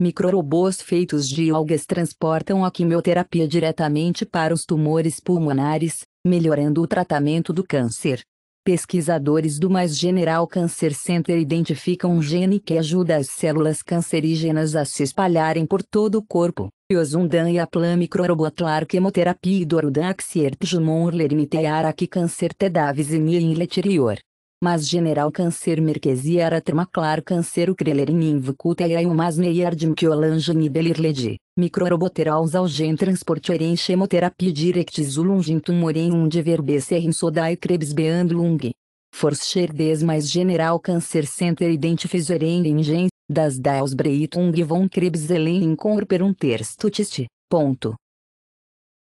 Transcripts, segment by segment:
Microrobôs feitos de algas transportam a quimioterapia diretamente para os tumores pulmonares, melhorando o tratamento do câncer. Pesquisadores do Mais General Cancer Center identificam um gene que ajuda as células cancerígenas a se espalharem por todo o corpo. Yosundan e Aplan microrobotlar quimioterapia e Dorudan axiertjumon lermitear a que câncer tedavis e interior mas general câncer merquesi era termaclar câncer o in invocuta e umas neiardim que olangeni delirledi, microroboterals algen transporterem chemoterapia directis ulungin tumorem de verbeserim sodai krebs beandlung. Forscher des mais general câncer center identifizerem ingens, das daus breitung von krebs elen in corperum terstutiste, ponto.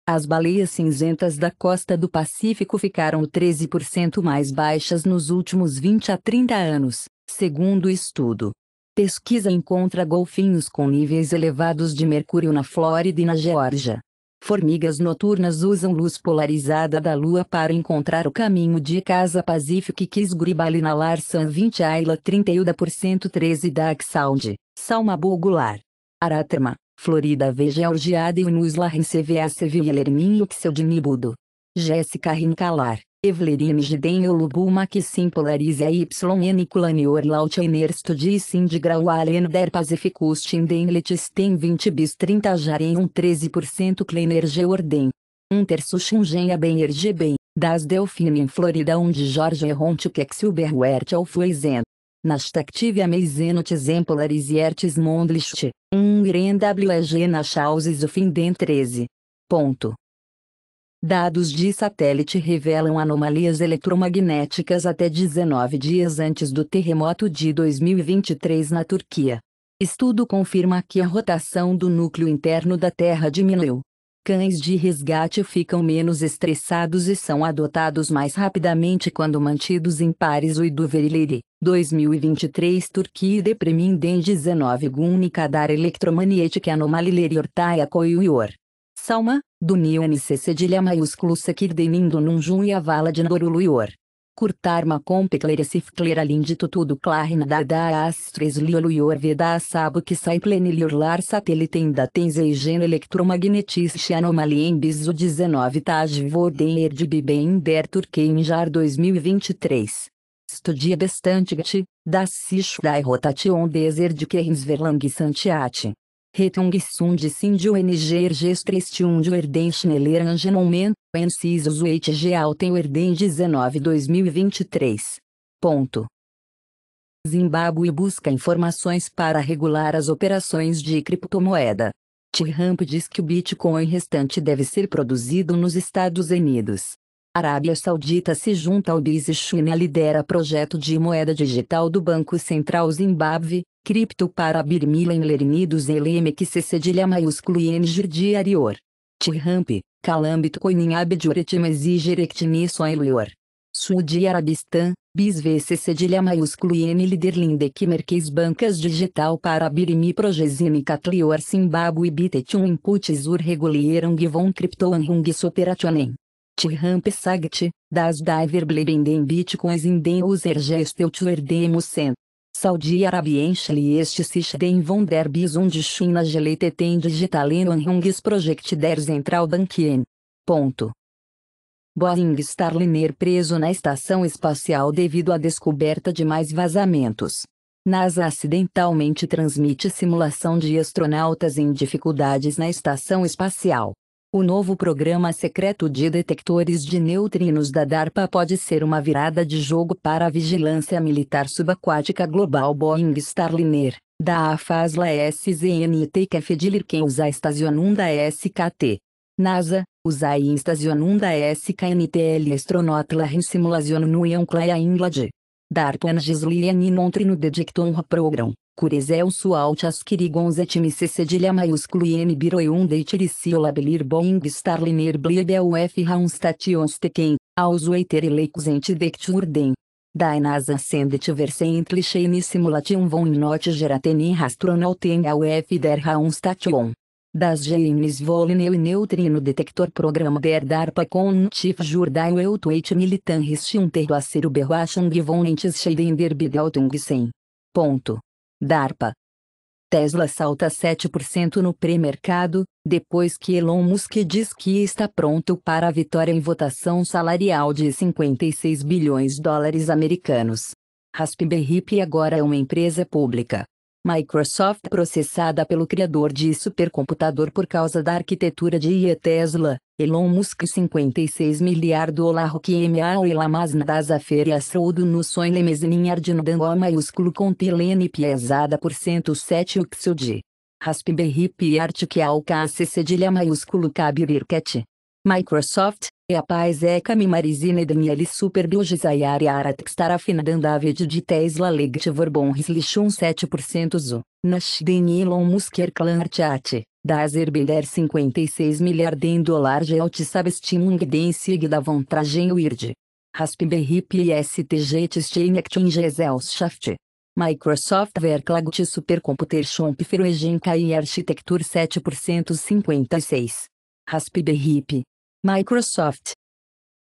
As baleias cinzentas da costa do Pacífico ficaram 13% mais baixas nos últimos 20 a 30 anos, segundo o estudo. Pesquisa encontra golfinhos com níveis elevados de mercúrio na Flórida e na Geórgia. Formigas noturnas usam luz polarizada da lua para encontrar o caminho de casa Pacific Kisgribalina Larsan 20 Aila 31% 13 Dark Sound, Salma Bulgular. Aratema, Florida veja Georgiada e Unusla Renseviace Vilhermin Uxeldinibudo. Jéssica Rincalar, Evlerine Lubuma que sim Polarize YN Culanior sim de grau Alen Der Pacificus letis tem 20 bis 30 Jaren um 13% Kleiner Georden. um terço bem Ben bem das Delfine em Florida onde Jorge Rontic Exilberwert Alfuezen. Nashtactive ameizenot exemplares e ertes mondlicht, um iren WEG na fim ofinden 13. Ponto. Dados de satélite revelam anomalias eletromagnéticas até 19 dias antes do terremoto de 2023 na Turquia. Estudo confirma que a rotação do núcleo interno da Terra diminuiu. Cães de resgate ficam menos estressados e são adotados mais rapidamente quando mantidos em pares o Iduverileri. 2023 Turquia depriminden 19 Gunni kadar elektromanyetik anomalileri ortaya koyuyor. Salma, Dunion sese cedilya e avala de dinuruluyor curtarma completlere siftler lindito tudo klarna da da astres lioluior veda sabo que sai plenilurlar satelitenda tenze e gen electromagnetische anomalie em biso 19 taj vorden de er, bibem der turquem jar 2023. Studia gati, das sich dai rotation deser de kernsverlang santiate. Retungstund sindio NGR gestrestiund Erden Schneller Angenonmen, Enciso Zueit Gealten Erden 19 2023. Ponto. Zimbábue busca informações para regular as operações de criptomoeda. t diz que o Bitcoin restante deve ser produzido nos Estados Unidos. Arábia Saudita se junta ao BIS e China lidera projeto de moeda digital do Banco Central Zimbábue, cripto para Birmila em Lernidos que se cedilha maiúsculo e engirdi arior. Tiramp, Calambit Coininhab Juretimez e Jerectini Soelior. Sudi Arabistan, BIS VC cedilha maiúsculo e Liderlinde que merquês bancas digital para Birimi Progezine Catlior Zimbábue Bitet um inputs ur regulieram Givon Cryptoangung Superationen. Rampsagt, das Diver Bleben Bitcoins in den Usergesteltuer Demusen. Saudi-Arabien este sich den von der Bison China geleteten digitalen Anhungs Project der Zentralbankien. Ponto. Boeing Starliner preso na estação espacial devido à descoberta de mais vazamentos. NASA acidentalmente transmite simulação de astronautas em dificuldades na estação espacial. O novo programa secreto de detectores de neutrinos da DARPA pode ser uma virada de jogo para a vigilância militar subaquática global Boeing Starliner, da AFASLA SZNT Kefedilirken USA Estacionunda SKT. NASA, USA Instacionunda SKNTL Astronotla Simulazion Nuion Cleia Inglad. DARPA Angislian Nontrino Dedicton Program. Curezel sualtas quirigons et cedilha maiúsculo e n biroeum deitiricio labelir boing starliner blibel f raunstations tequen, aus eiter eleicus ent decturden. Dainas ascendet versent licheini simulatium von not gerateni rastronauten au f der raunstation. Das genes volineu e neutrino detector programa der DARPA con tif jurdai eu tweet militan ristium terroacero berroachang von entes scheiden der bideltung sem. Ponto. DARPA. Tesla salta 7% no pré-mercado, depois que Elon Musk diz que está pronto para a vitória em votação salarial de 56 bilhões de dólares americanos. Raspberry agora é uma empresa pública. Microsoft processada pelo criador de supercomputador por causa da arquitetura de IE Tesla, Elon Musk 56 milhar dólar que MAO e Lamazna das aferias soldo no sonho lemesninhar de maiúsculo com telene pesada por 107 uxil Raspberry Pi Art que alcace cedilha maiúsculo cabirirquete. Microsoft, e é a paz é Camimarizina e Daniele Superbilge Zayari Aratek estará David de Tesla Legit Bonris Lixum 7% Zo, Nash Elon Musker Clan Artiat, da Azerbaider 56 milhardem dólar Geot Sabestimung Densig da Von Trajen Weird. Raspberry Pi STG Tisteinectin Gesellschaft. Microsoft Verklagut Supercomputer Chomp Feroegen Kai Architecture 7% 56. Raspberry Pi. Microsoft.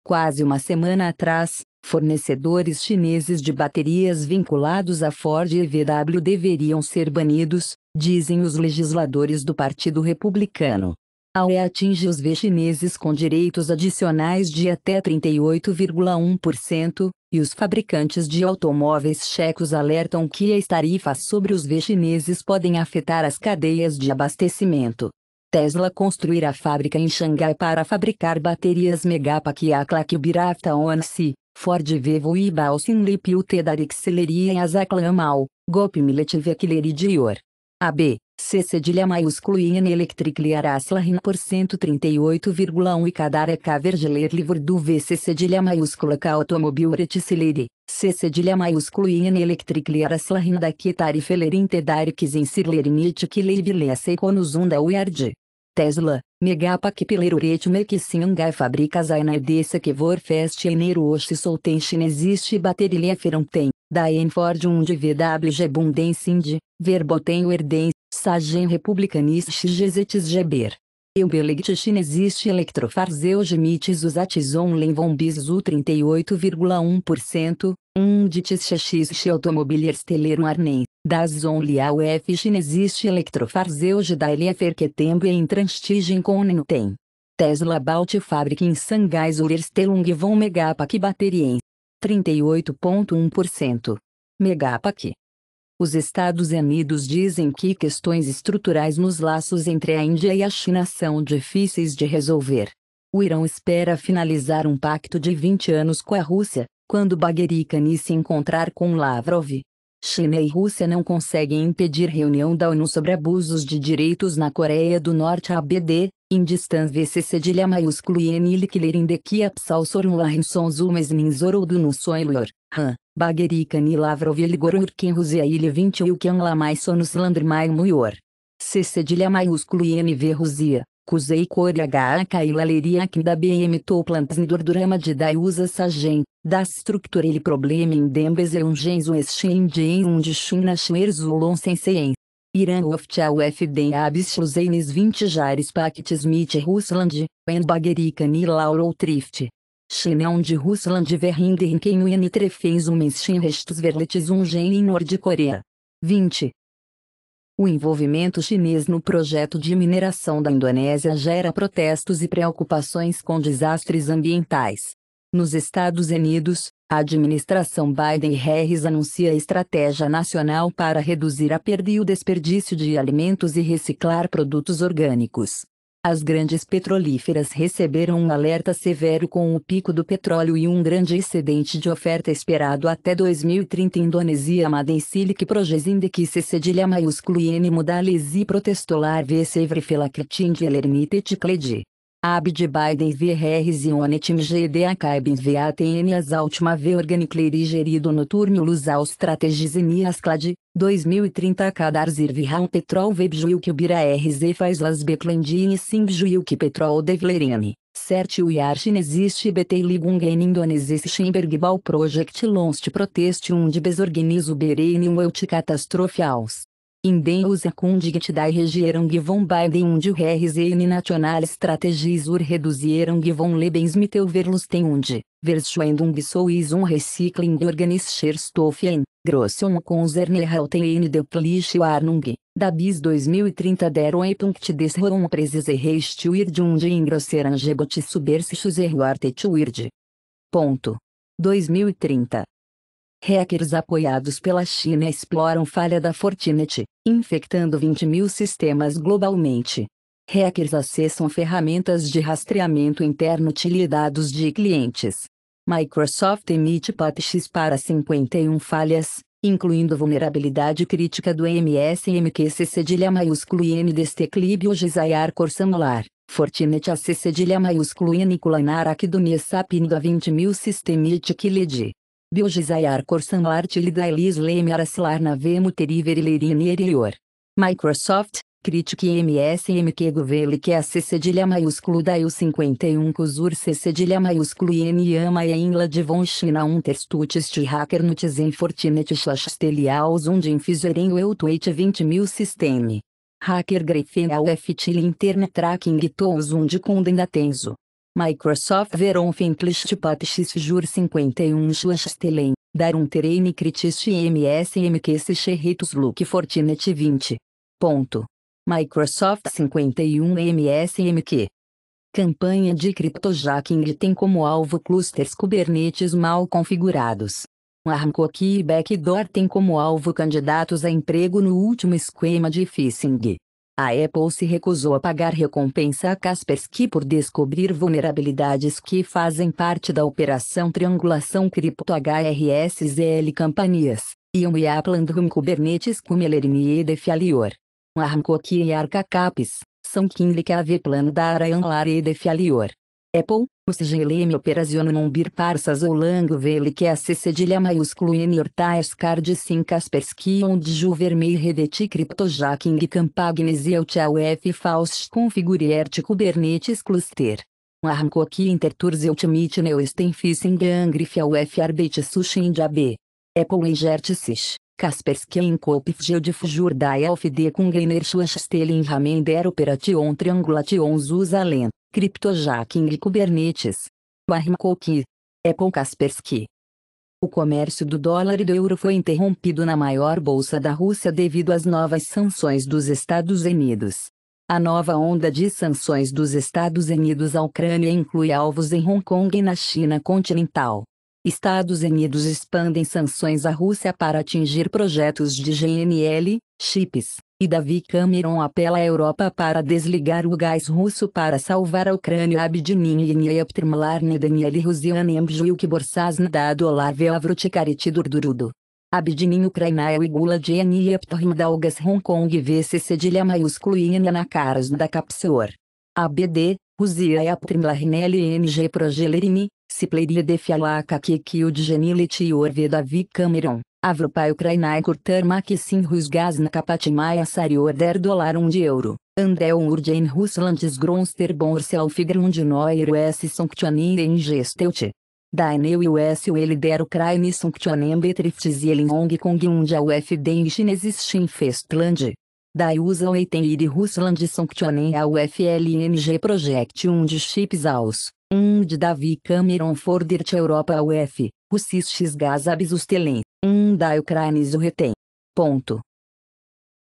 Quase uma semana atrás, fornecedores chineses de baterias vinculados à Ford e VW deveriam ser banidos, dizem os legisladores do Partido Republicano. A UE atinge os V chineses com direitos adicionais de até 38,1%, e os fabricantes de automóveis checos alertam que as tarifas sobre os V chineses podem afetar as cadeias de abastecimento. Tesla construirá fábrica em Xangai para fabricar baterias Megapack e Aklakbirafta Onsi, Ford Vevo e Balsin Lipiu Tedarixeleria em Azaklam Al, Gop Miletiv Dior. AB. C cedilha maiúsculo e N electrically arasla por 138,1 e cadara K ler livro do V cedilha maiúscula K automobil reticileri, C cedilha maiúsculo e N electrically arasla da Kitari felerinte darikis in sirlerinit que leivile seconus unda uiard. Tesla, Megapac Pilerurete Mekisingai Fabrica que vor Fest Eneiro Oxi Solten Chinesisti Baterilia tem Daen Ford um de VW Gebundem Sind, Verboten Werden passagem republicanistas Gesetes Geber. chinesiste existe electrofarzeugemits usatizon lenvombis u 38,1%, um ditixexiste automobiliers telerum arnem, das onliau fchin existe electrofarzeuge da elieferquetembe em transtigem connenutem. Tesla Balt Fabric em Sangai Zurerstelung von Megapac Baterien. 38,1%. Megapak. Os Estados Unidos dizem que questões estruturais nos laços entre a Índia e a China são difíceis de resolver. O Irã espera finalizar um pacto de 20 anos com a Rússia, quando Bagheri se encontrar com Lavrov. China e Rússia não conseguem impedir reunião da ONU sobre abusos de direitos na Coreia do Norte ABD, Indistan VC cedilha maiúsculo e enil que de que apsal sorun lahinson zumesnin zorodun soilor. Han, Bagherikan Lavrovilgorur rusia Ilha 20 Ukan Lamai Sonus Landrmai Muior. C cedilha maiúsculo INV Ruzia, Cusei Coria HAK Ilaleria da BM Toplants Ndordurama de Daiusa sagem da estrutura ele problema em Dembes e um genzo de um de China Schwerzulon Sensei Irã Oftial FDN Abschluseines 20 Jares Pact Smith Rusland, Enbagerikan e Laurel Trift. Chinão de Russland verhindern quem o fez um mention restos verletizungen em Nord-Coreia. 20. O envolvimento chinês no projeto de mineração da Indonésia gera protestos e preocupações com desastres ambientais. Nos Estados Unidos, a administração Biden e Harris anuncia estratégia nacional para reduzir a perda e o desperdício de alimentos e reciclar produtos orgânicos as grandes petrolíferas receberam um alerta severo com o pico do petróleo e um grande excedente de oferta esperado até 2030. Indonésia, Indonesia Madensilik Projes Indekise Cedilha maiúsculo e N Mudales e Protestolar V Sevrefelactin de Elernite Ticledi. Abd Biden v Revisionetim GD Acaibin VATN as última V Organicleri gerido noturno Lusal Strategizini Asclad, 2030 Cadar Zirvirão Petrol que Bira RZ faz las Beclandini que Petrol Devlerene. o Uyarchin existe BT Ligungen Indonesis Schimberg Bal Project Lonst um de Besorganizo Berenium Eut Catastrophe Aus. Indeus acundigit die regerung von beiden und herrsehen nationale strategies ur reducierung von Lebensmittelverlustenund, verschwendung sois um recycling organischerstoffen, grossen konzerne halten de plishwarnung, da bis 2030 der oepunct des horon presise restuird und engrosserang gebot subversichus erhuarte tuird. Ponto. 2030 Hackers apoiados pela China exploram falha da Fortinet, infectando 20 mil sistemas globalmente. Hackers acessam ferramentas de rastreamento interno utilizados de clientes. Microsoft emite patches para 51 falhas, incluindo vulnerabilidade crítica do MSMQC cedilha maiúsculo NDST Clibio Gisaiar Corsanular. Fortinet AC cedilha maiúsculo N Culanarak do Nesapin da 20.000 Systemitic Corsan Corsanlar Tildailis Leme Aracilar Navemo, Muteriver Ilerine Erior. Microsoft, Critique MSM que govele que a C cedilha maiúsculo da U 51 cosur C cedilha maiúsculo N e inla de von China um hacker nutizen fortinet slash und um de infizerem eu tweet 20.000 sisteme. Hacker Greifen, Auf, UF internet tracking tools Und, Kunden, condenda tenso. Microsoft verão Fintlist Patches Jur 51 Schwachstelen, dar um terreno MSMQ MSM que se cherritos look Fortinet 20. Ponto. Microsoft 51 MSMQ. Campanha de criptojacking tem como alvo clusters Kubernetes mal configurados. Armcoque e Backdoor tem como alvo candidatos a emprego no último esquema de phishing. A Apple se recusou a pagar recompensa a Kaspersky por descobrir vulnerabilidades que fazem parte da operação triangulação cripto HRSZL Companhias, Ion e Aplandrum Kubernetes Kumelerni e Defalior. Armcoqui e Arca Capes, São Kinlik AV Plano da Aranlar e Defalior. Apple, CGLM operaciona num bir parsas ou lango vele que é a cedilha maiúsculo N ortais card sim kaspersky onde ju vermelho redeti cryptojacking campagnes e tchau F faust configuriert Kubernetes cluster. Arranco aqui interturs ultimate neusten fishing angrifia UF arbeit sushin de AB. Apple e Gertsis. Kaspersky Kopfgel de Fujur Dialf de Kungener Schwachstelin Ramen der Operation Triangulation Zuzalen, Cryptojacking e Kubernetes. é com Kaspersky. O comércio do dólar e do euro foi interrompido na maior bolsa da Rússia devido às novas sanções dos Estados Unidos. A nova onda de sanções dos Estados Unidos à Ucrânia inclui alvos em Hong Kong e na China continental. Estados Unidos expandem sanções à Rússia para atingir projetos de GNL, chips, e Davi Cameron apela à Europa para desligar o gás russo para salvar a Ucrânia Abdinin e Aptirmalarne Daniel Rusiane Amjuk Borsazna Dolar Veavrotikariti Durdurudo. Abdinin Ucrânia e Gula de Aptorim Dalgas Hong Kong VC Cedilha maiúsculo Inana Karas da Capsor. ABD, Rusia e Aptrimlarnel NG Progelerini, Cipleria de Fialaca Kikio de e Orve Davi Cameron, Avropai Ucrainaico Termak na Capatimai a Sari Order Dólar um de Euro, Andrel Urgen Ruslandes Gronster Borsel Figrund Noir US Sanctionin Ingesteut. Daineu US Uelider Ukraine Sanctionem Betrifts Yelin Hong Kong Undia uf den Chineses Shin Festland. Dai usa o item ir Rusland Sanctionem ao FLNG Project 1 de Chips aos 1 de Davi Cameron Fordert Europa UF, Russis X Gazab Abzustelen, 1 da Ucrânia o Ponto.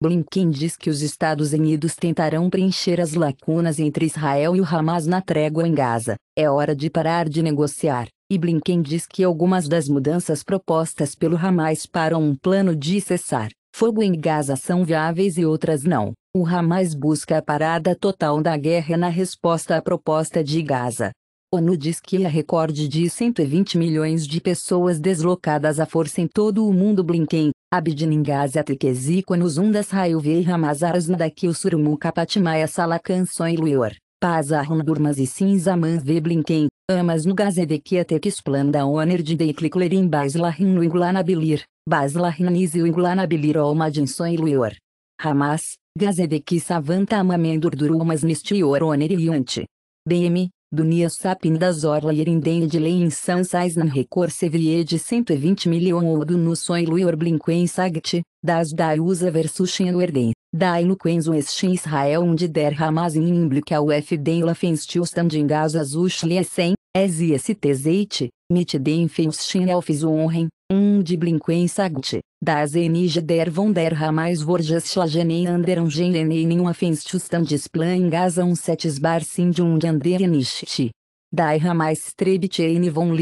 Blinken diz que os Estados Unidos tentarão preencher as lacunas entre Israel e o Hamas na trégua em Gaza. É hora de parar de negociar. E Blinken diz que algumas das mudanças propostas pelo Hamas para um plano de cessar fogo em Gaza são viáveis e outras não. O Hamas busca a parada total da guerra na resposta à proposta de Gaza. ONU diz que há é recorde de 120 milhões de pessoas deslocadas à força em todo o mundo. Blinken, Abdin Gaza Tekezi Konuzunda Israel Vei Hamas Arznada Kilsurmu Kapatimaya Sala e Luior. Paz arrum durmas e cinza man blinken, amas no gazedequia é é te que explanda oner de deiclicler em baslahin no inglanabilir, baslahin nisi o inglanabilir ou madinson iluior. Hamas, é que savanta amamendur durumas nistior oner iante. BM, Dunia das orla irindem de lei em sansais na recor sevie de 120 milhões ou do no sonho luior blinken sagte, das da usa versus chenwerden da eloquência est Israel onde der Ramazin imblica o fdem la fenstilstand em Gaza zuschliesen, es ist zeit, mit den fenstin elfis honren, um de blinquensagt, das enige der von der Ramais vorgeschlagenen anderen genenen uma fenstilstand displan Gaza um setes bar sim de um anderenicht. Dai Ramais trebitene von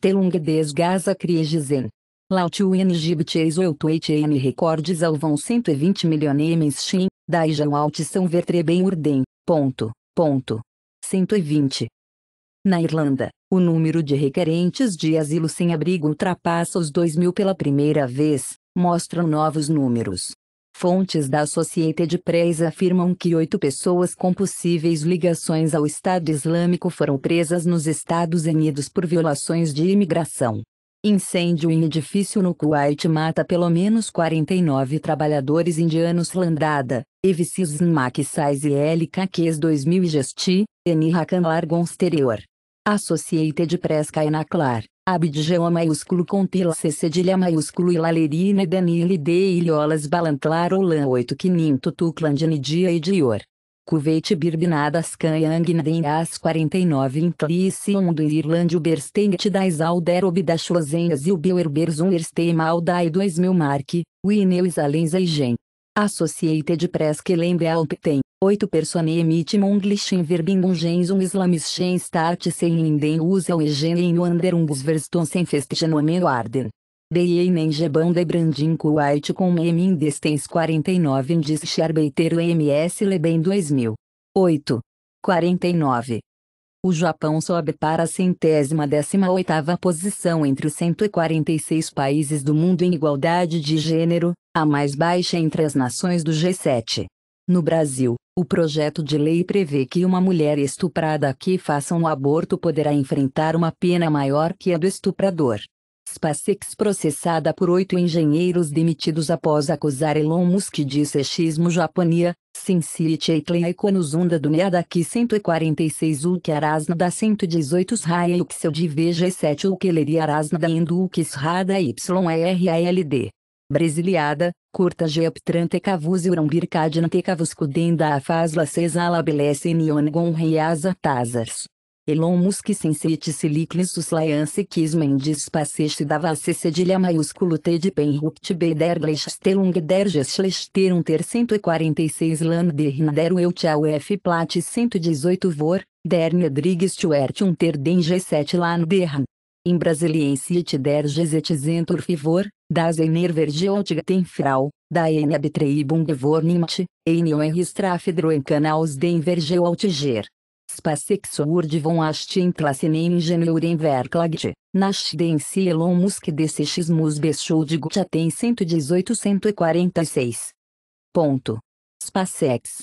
Telung des Gaza kriegisen. Lautio Ngibtes ou Tuetien Recordes Alvão 120 milionemes Shin, Daijão Alt São bem Urden, ponto, ponto. 120. Na Irlanda, o número de requerentes de asilo sem abrigo ultrapassa os 2 mil pela primeira vez, mostram novos números. Fontes da Associated Press afirmam que oito pessoas com possíveis ligações ao Estado Islâmico foram presas nos Estados Unidos por violações de imigração. Incêndio em edifício no Kuwait mata pelo menos 49 trabalhadores indianos Landada, Evicis Maksais e LKQs 2000 e Gesti, Eni Hakan Largon Exterior. Associated Press Kainaklar, Abidjão maiúsculo Compila C cedilha maiúsculo e Lalerina D Ilholas Balantlar Olan 8 Quininto Tuclandinidia Edior. Kuwait Birbinadas Kanyangden às 49 Intlice Undo Irlande Uberstent das Alderob das Schlosenhas e Uberberzum Ersteim Aldai 2000 Mark, Wineus Alenza e Gen. Associated Press que lembra tem 8 persone emite Monglischen Verbindung Gensum Islamischen Start sem Linden usa o Egen em Wanderungs Verston sem Festgenomeno Arden. DEI jebão de Brandin Kuwait com M Indestens 49 Indice Charbeiteiro MS Leben 2008 49. O Japão sobe para a centésima décima oitava posição entre os 146 países do mundo em igualdade de gênero, a mais baixa entre as nações do G7. No Brasil, o projeto de lei prevê que uma mulher estuprada que faça um aborto poderá enfrentar uma pena maior que a do estuprador. SpaceX processada por oito engenheiros demitidos após acusar Elon Musk de sexismo Japania, Sincerity Eitley Econozunda do Neadaki 146 Uk da 118 Israel Uxel de VG7 Ukeleri Arasnada Indu Uxrada YERALD. Brasiliada, curta Geoptrante Cavus Urambir Cadnante kudenda Afasla Cesala Gon Gonreiasa Tazars. Elon Musk sensete siliclisus laiance kismendis passeste da se cedilha maiúsculo T de penrupt B der glestelung der gestlesterum ter 146 lan der der F plat 118 vor, der nedriges tuertium ter den G7 lan der em brasiliense der gesetzentor fivor, das enervergeotiga tem frau, da enabtreibung vornimat, enion strafedro en canals den vergeotiger. SpaceX-ord von Astientlassenen Ingenieuren Verklagt, Nascidenci Elon Musk DCX-Mus Beschuldigt tem 118-146. Ponto. SpaceX.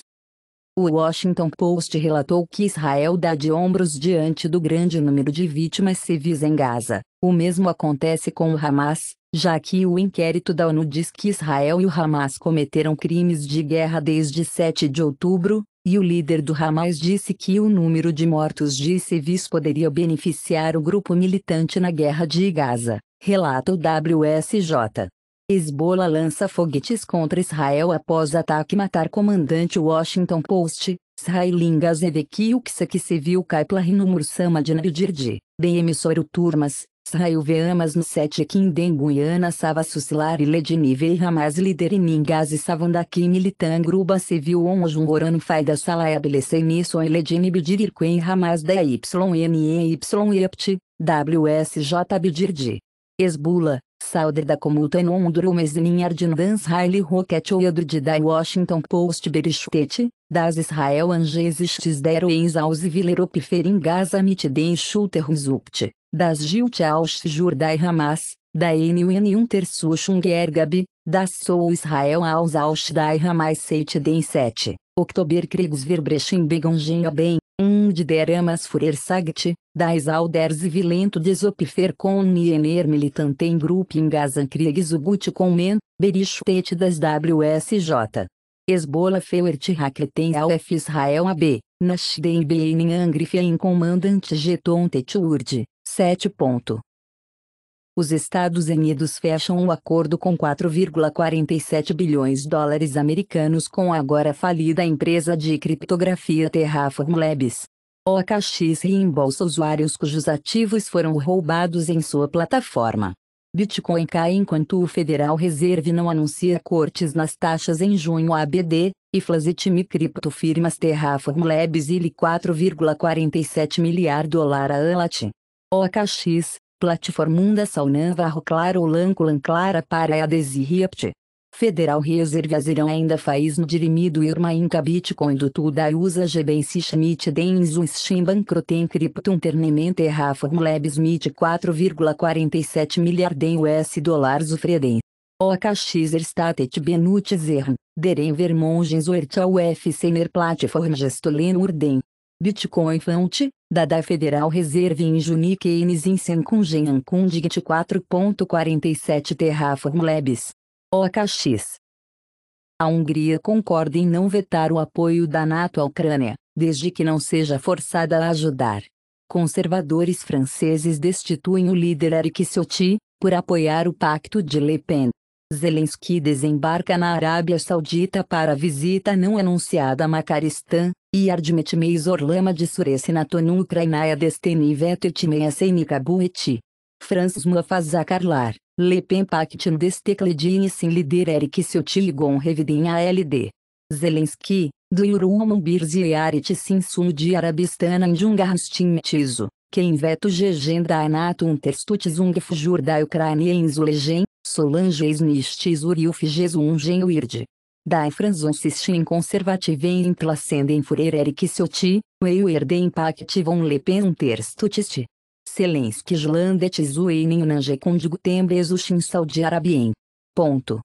O Washington Post relatou que Israel dá de ombros diante do grande número de vítimas civis em Gaza. O mesmo acontece com o Hamas, já que o inquérito da ONU diz que Israel e o Hamas cometeram crimes de guerra desde 7 de outubro, e o líder do Hamas disse que o número de mortos de civis poderia beneficiar o grupo militante na guerra de Gaza, relata o WSJ. Hezbollah lança foguetes contra Israel após ataque matar comandante Washington Post, Israelim Gazedeki Uksaki civil kaipla no Mursama Dinabdirdi, bem emissor Turmas, Saiuveamas no 7 Kinden Guiana Sava Susilar e Ledinive Ramaz Líder e Mingaz e Savandaki Militan Gruba Civil Onjum Orano Faida Sala Abelece Nisson e Ledini Quen Ramaz da YNEY Ept, WSJ Bidirdi. Esbula, Sauder da Comulta Ondur Umesninhar de dans Haile Rocket Oedur de Washington Post Berishtet, das Israel Angesistes Dero Eins aus Villeropiferin Gaza den Schulter das Gilt aus Jurdai Hamas, da NUN Unter Sushung Ergab, das Sou Israel aus Aus Dai Hamas den 7, Oktober Kriegsverbrechen begangen Bem um de deramas furer sagte, das alders e vilento desopfer com niener em grupping gazankriegsugut com men, beristete das WSJ. Esbola feuert hacketen ao F Israel AB, Nashden BN angrife em comandante Geton Tetwurd, 7 os Estados Unidos fecham um acordo com 4,47 bilhões de dólares americanos com a agora falida empresa de criptografia Terraform Labs. OKX reembolsa usuários cujos ativos foram roubados em sua plataforma. Bitcoin cai enquanto o Federal Reserve não anuncia cortes nas taxas em junho ABD, e Flazetime Cripto firmas Terraform Labs e 4,47 de dólar a ALAT. OKX, Plataformunda Saunanvarro Claro lanco Clara para a Desirriapt. Federal Reservas irão ainda faz no dirimido Irma Inca Bitcoin do da usa Gebensi Schmidt Dens Unstim Bancroten Krypton Ternemente Rafa Gleb Smith 4,47 milhardem US dólares Freden. OKXer Statet Benut Zern, Deren Vermongens Oertau F. Sener Platform Gestolen Urden, Bitcoin Fund, Dada Federal Reserve Injuni Keynes Insencum Geancum Digt 4.47 Terraform Labs. OKX. A Hungria concorda em não vetar o apoio da NATO à Ucrânia, desde que não seja forçada a ajudar. Conservadores franceses destituem o líder Eric Ciotti, por apoiar o Pacto de Le Pen. Zelensky desembarca na Arábia Saudita para visita não anunciada a Macaristã, e Ardmetmei Orlama de Suresinatonum Ucrainia Destiny Vetetmeia Senikabueti. Francis Muafaza Karlar, Le Pen Pactin Destecledin Sin Lider Eric Siotiligon Revidin ALD. Zelensky, do Yurumum Birzi Arit Sinsumo de Arabistana Ndjungarastin metizo, que inveto Gegenda Anatum Terstut Zung Fujur da Ucrânia legend. Solange esnistis uriuf jesum genuird. Dai franzonsistin conservative in placendem furer eric soti, eu erde von lepen terstutist. Selensky jlandet zuenin nange condigutembr saudi arabien. Ponto.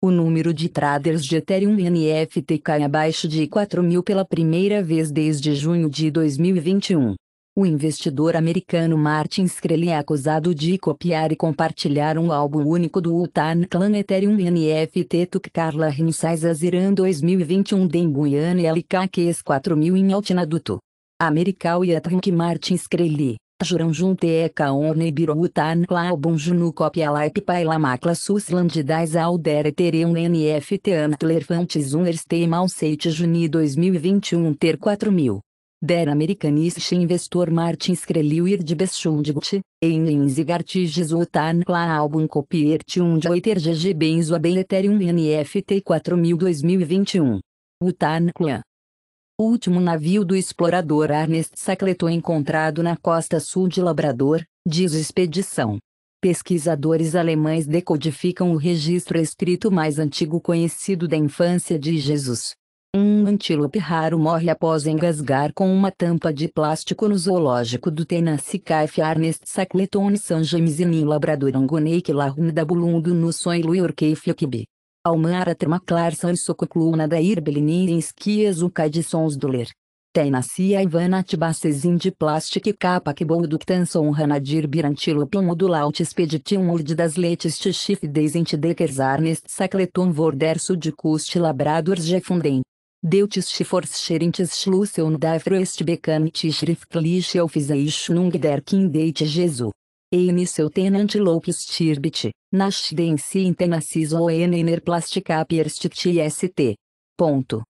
O número de traders de Ethereum NFT cai abaixo de 4 mil pela primeira vez desde junho de 2021. O investidor americano Martin Shkreli é acusado de copiar e compartilhar um álbum único do wu Clan Ethereum NFT Tuk Carla Rinsais Aziran 2021 Dembuyan LKQs 4000 em Altinaduto. American e Martin Shkreli. Juram junte eka biro biroutan claubum junu copia Pai paila macla suslandidais Aldere ethereum nft antler fantes erste mal seit juni 2021 ter 4000 der Americanische Investor Martin Kreliuir de Beschuldigt, en Inzigartiges Utanqua Album Copier und Benzo Benzoabel Ethereum NFT 4000 2021. Utanqua. Último navio do explorador Ernest Sacleton encontrado na costa sul de Labrador, diz expedição. Pesquisadores alemães decodificam o registro escrito mais antigo conhecido da infância de Jesus. Um antílope raro morre após engasgar com uma tampa de plástico no zoológico do Tennessee Caife Arnest Sacleton James e Nin Labrador Angonake da Bulundo no Soilu Yorkei Flukbi. Almara San Sococluna da Irbelininski Ezuka de Sons Doler. Tennessee Ivana Tibacezin de Plastic Capa que Boldo Tanson Hanadir Birantilope Modulaut Expedition Ord das Letes Tichif Desentidekers Arnest Sacleton Vorderso de Custe Labrador Gefundem. Deutsche Forscheringsschlussung der Fröstbekanntschriftliche Aufzeichnung der Kindheit Jesu. Ein Tenant Lopstirbit, Nascidensi Intenassis Oenener Plasticapierstist. Ponto.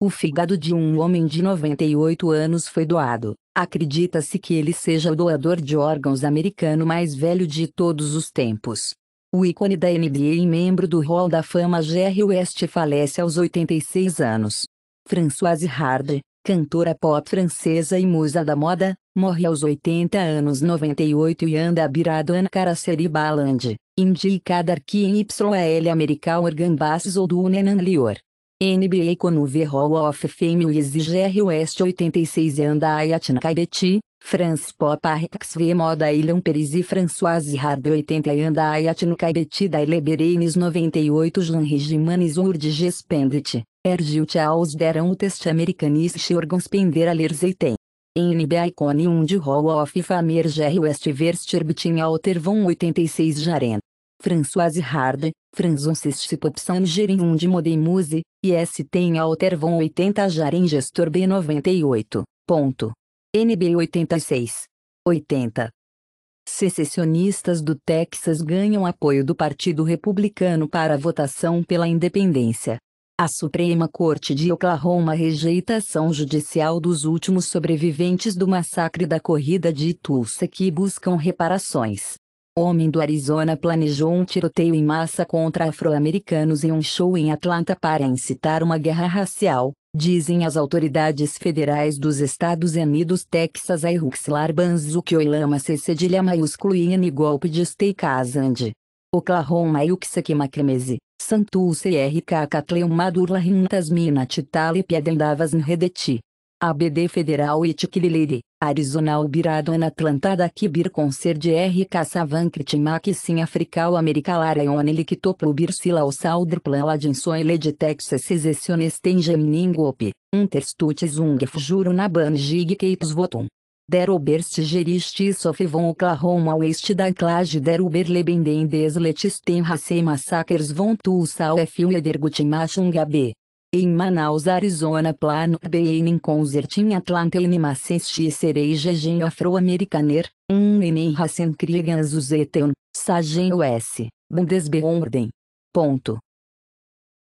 O fígado de um homem de 98 anos foi doado. Acredita-se que ele seja o doador de órgãos americano mais velho de todos os tempos. O ícone da NBA e membro do Hall da Fama Jerry West falece aos 86 anos. Françoise Hardy, cantora pop francesa e musa da moda, morre aos 80 anos 98 e anda birado Ankaraseri Baland, indicada YL Americal Organ Basses ou do Unenan Lior. NBA Conuver Hall of Fame e Jerry West 86 e anda Ayatna Kaibeti, France Pop Artex V Moda Ilham Peris e Françoise Hard 80 e Ayat no Betida e Lebereines 98 Jean Regimanes Urd Gespendit, Ergil Chaos deram o teste americaniste Orgons Pendera Lerzeitem. Em NBA 1 de Hall of Famer Jerry West Versterbitin Alter Von 86 Jaren. Françoise Hard, Franzon Sistipopsan 1 de Modemuse, e ST Alter Von 80 Jaren Gestor B98. Ponto. NB 86. 80. Secessionistas do Texas ganham apoio do Partido Republicano para a votação pela independência. A Suprema Corte de Oklahoma rejeita a ação judicial dos últimos sobreviventes do massacre da corrida de Tulsa que buscam reparações. Homem do Arizona planejou um tiroteio em massa contra afro-americanos em um show em Atlanta para incitar uma guerra racial, dizem as autoridades federais dos Estados Unidos Texas Ayruxlar Banzuquioilama Cedilha maiúsculo IN golpe de Steikazande. Oklahoma Yuxaki Macremese, Santu k Catleuma Durla Rintas Minatitale Piedendavas Redeti. ABD Federal Itiquililiri. Arizona bir com Kibir de R. Caçavancrit Maxim Africal Americalara Ionelictoplo Birsila Texas Ladinson Eleditex Sezesionesten Gemningop, Unterstutizungf Juro Nabanjig Capes Votum. Deroberst gerist sofivon Oklahoma West da Clage Deruber Lebenden Desletisten Hassei Massacres von Tulsa F. Edergutimachung em Manaus, Arizona, Plano BN in Concert Atlanta in Cereja gen Afro-Americaner, um Enem Hassen Kriegan Zuzeteon, sagem US, Bundesbeorden. Ponto.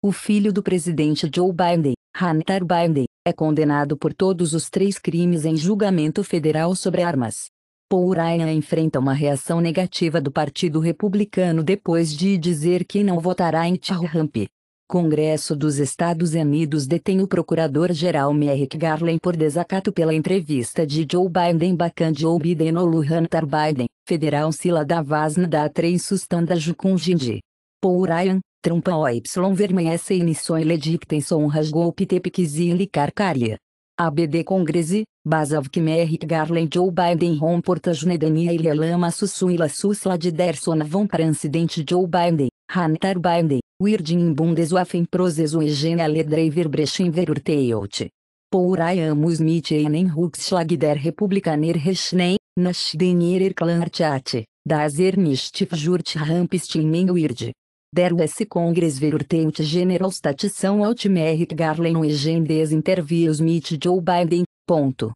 O filho do presidente Joe Biden, Hunter Biden, é condenado por todos os três crimes em julgamento federal sobre armas. Paul Ryan enfrenta uma reação negativa do Partido Republicano depois de dizer que não votará em Trump, Congresso dos Estados Unidos detém o procurador-geral Merrick Garland por desacato pela entrevista de Joe Biden Bacan Joe Biden ou Hunter Biden, federal Sila da Vasna da 3 sustanda Jukungindi. Paul Ryan, Trumpa OY vermelhece inições ledictenson rasgou ptepques e carcaria. ABD Congresse, Basavk Merrick Garland Joe Biden romporta nedania ilha lama la sussla de Dersona von incidente Joe Biden, Hunter Biden, Wird in Bundeswaffen Prozessuegen alle Driver Brechen verurteilt. Por amus mit einen der Republikaner Rechnen, nach den ihrer Klartat, das er nicht verjurt Rampstinen wird. Der us Congress verurteilt Generalstatisção Altmerich Garlen Eugen des Interviews mit Joe Biden. Ponto.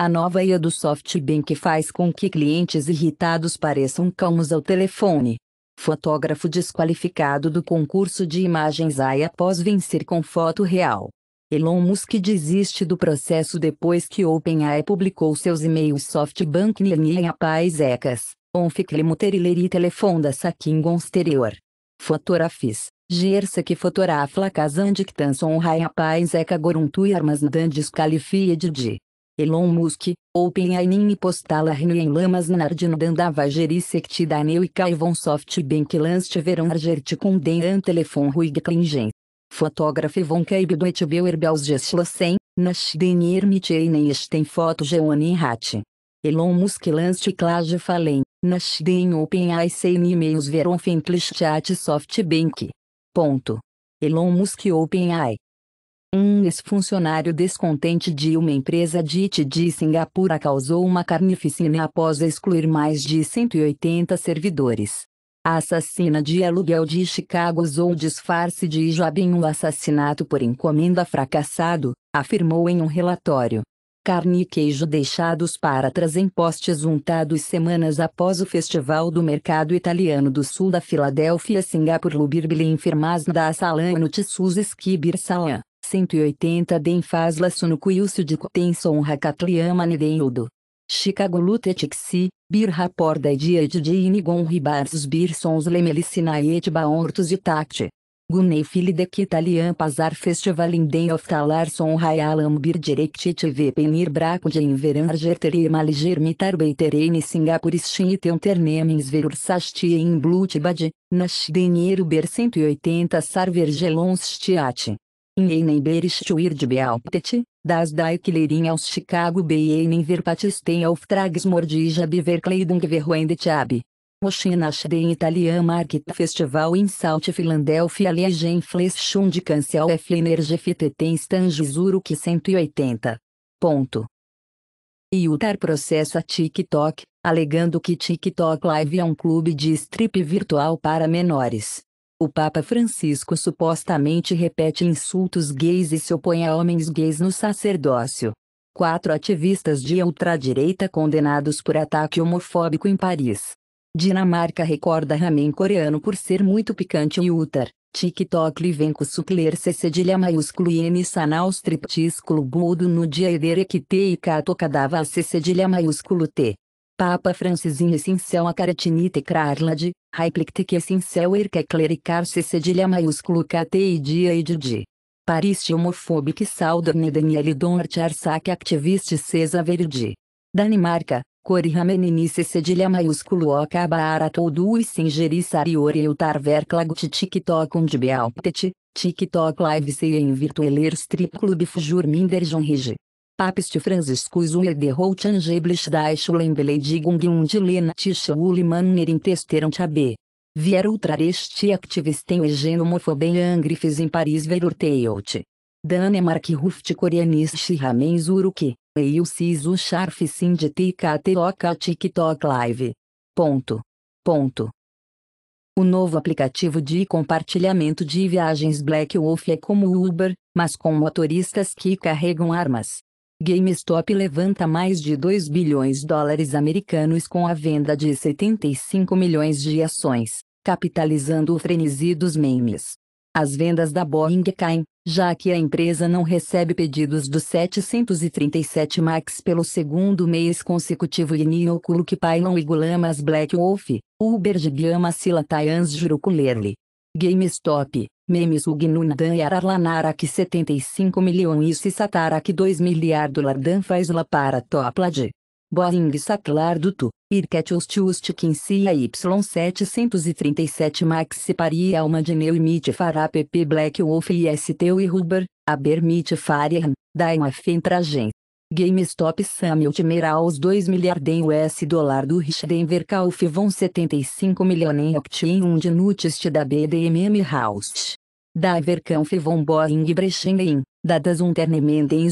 A nova IA do SoftBank faz com que clientes irritados pareçam calmos ao telefone, Fotógrafo desqualificado do concurso de imagens AI após vencer com foto real. Elon Musk desiste do processo depois que OpenAI publicou seus e-mails SoftBank Nianien Apais Ecas, Onficlemuterileri Telefonda Sakingon Exterior. Fotografis, Gersa que fotografla Kazandik Tanson Rai Apais Eca Goruntu Armas Armasdan Desqualifia de Elon Musk, Openai nem e Postala Renien Lamas Nardin Dandava Gerissect Daneu e Caivon Softbank Lans tiveram Argert com Denan Telefon Ruig Klingen. Fotógrafo Von Keib do Etbeuer Belgesla 100, Nash Denier Esten Foto Geoni Hat. Elon Musk Lance Clage Fallen, Nash Den OpenAI Sein E-mails Veron Fentlich Chat Softbank. Ponto. Elon Musk OpenAI. Um ex-funcionário descontente de uma empresa DIT de Singapura causou uma carnificina após excluir mais de 180 servidores. A assassina de aluguel de Chicago usou o disfarce de hijab em um assassinato por encomenda fracassado, afirmou em um relatório. Carne e queijo deixados para trás em postes untados semanas após o Festival do Mercado Italiano do Sul da Filadélfia Singapur Lubirbil e Firmas da no Tissus Skibir Salan. 180 den faz laço no cuilso de Kutenson Hakatliamani deudo. Chicago Lutetixi, Bir Rapor da Dia de Dinigon Ribarsus Birsons Lemelicinaet Baortus e Tacte. Gunei Filidek Italian Pazar Festival in Den of son Rayalam Bir Directit V Penir Braco de Inveran Argerteri Maliger Mitar Beiterene Singapuris Shiniten Ternemens Verur Sasti em Blutbad, Nash Dinheiro Ber 180 Sarver Gelons Stiati. Berischuir de Beauptet, das Daiklering aus Chicago Beinen verpatisten auf Tragsmordija Biverkleidung verroendet Oshinash den Italian Market Festival in Salt Philadelphia Legen Fleschung de Cancel F Energy Fiteten Stanjuzuruc 180. Ponto. Utar processa TikTok, alegando que TikTok Live é um clube de strip virtual para menores. O Papa Francisco supostamente repete insultos gays e se opõe a homens gays no sacerdócio. Quatro ativistas de ultradireita condenados por ataque homofóbico em Paris. Dinamarca recorda ramen coreano por ser muito picante e úter. TikTok Livenco Supler C cedilha maiúsculo N Sanal Striptease Clubudo no dia Ederequite e Cato Cadava C cedilha maiúsculo T. Papa Francisin essencial a caratinite crarlad, haiplictic essencial erca clericar se cedilha maiúsculo kt dia e didi. Pariste homofóbic saudorne Daniel Donart arsac activiste cesa verdi. Danimarca, cori rameninice cedilha maiúsculo ocaba aratoldu e singeri sariori eutar verclagut tiktok Tik tiktok live se em virtueler strip club fujur minder jonrige. Papst Franziskus und der Rot angeblich da Schulenbeleidigung und lehnatische in Testerung AB. Vier ultrareste activisten Eugen homophoben angrifes em Paris verurteilt. Danemark Ruft Koreanische Ramens Uruki, Eil Sisu Scharf Sinditica Teoca TikTok Live. Ponto. Ponto. O novo aplicativo de compartilhamento de viagens Black Wolf é como Uber, mas com motoristas que carregam armas. GameStop levanta mais de 2 bilhões de dólares americanos com a venda de 75 milhões de ações, capitalizando o frenesi dos memes. As vendas da Boeing caem, já que a empresa não recebe pedidos dos 737 MAX pelo segundo mês consecutivo e que Pylon e Gulamas Black Wolf, Uber Gama, Sila Tayans Jurukulerli. GameStop, Memes Ugnundan e Ararlanarak 75 milhões e Satarak 2 miliardo Lardan faz la para Toplad. Boeing Satlar Dutu, Irket Ostiustikin Cia Y737 Max Separi Alma de Neu Mit Fará PP Black Wolf e STU e Ruber, Aber Mit Farian, Daima Fentragen. GameStop Samuel temerá os 2 milhar US dólar do Rich Denver Calf 75 milhões em opt-in de nutist da BDMM House. Da Evercão Fevon Boeing Brechendein, dadas um ternemendem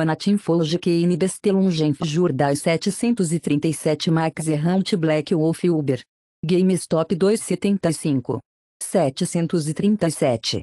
anatim Folge que inibestelum genfjur das 737 Max errante Black Wolf Uber. GameStop 275. 737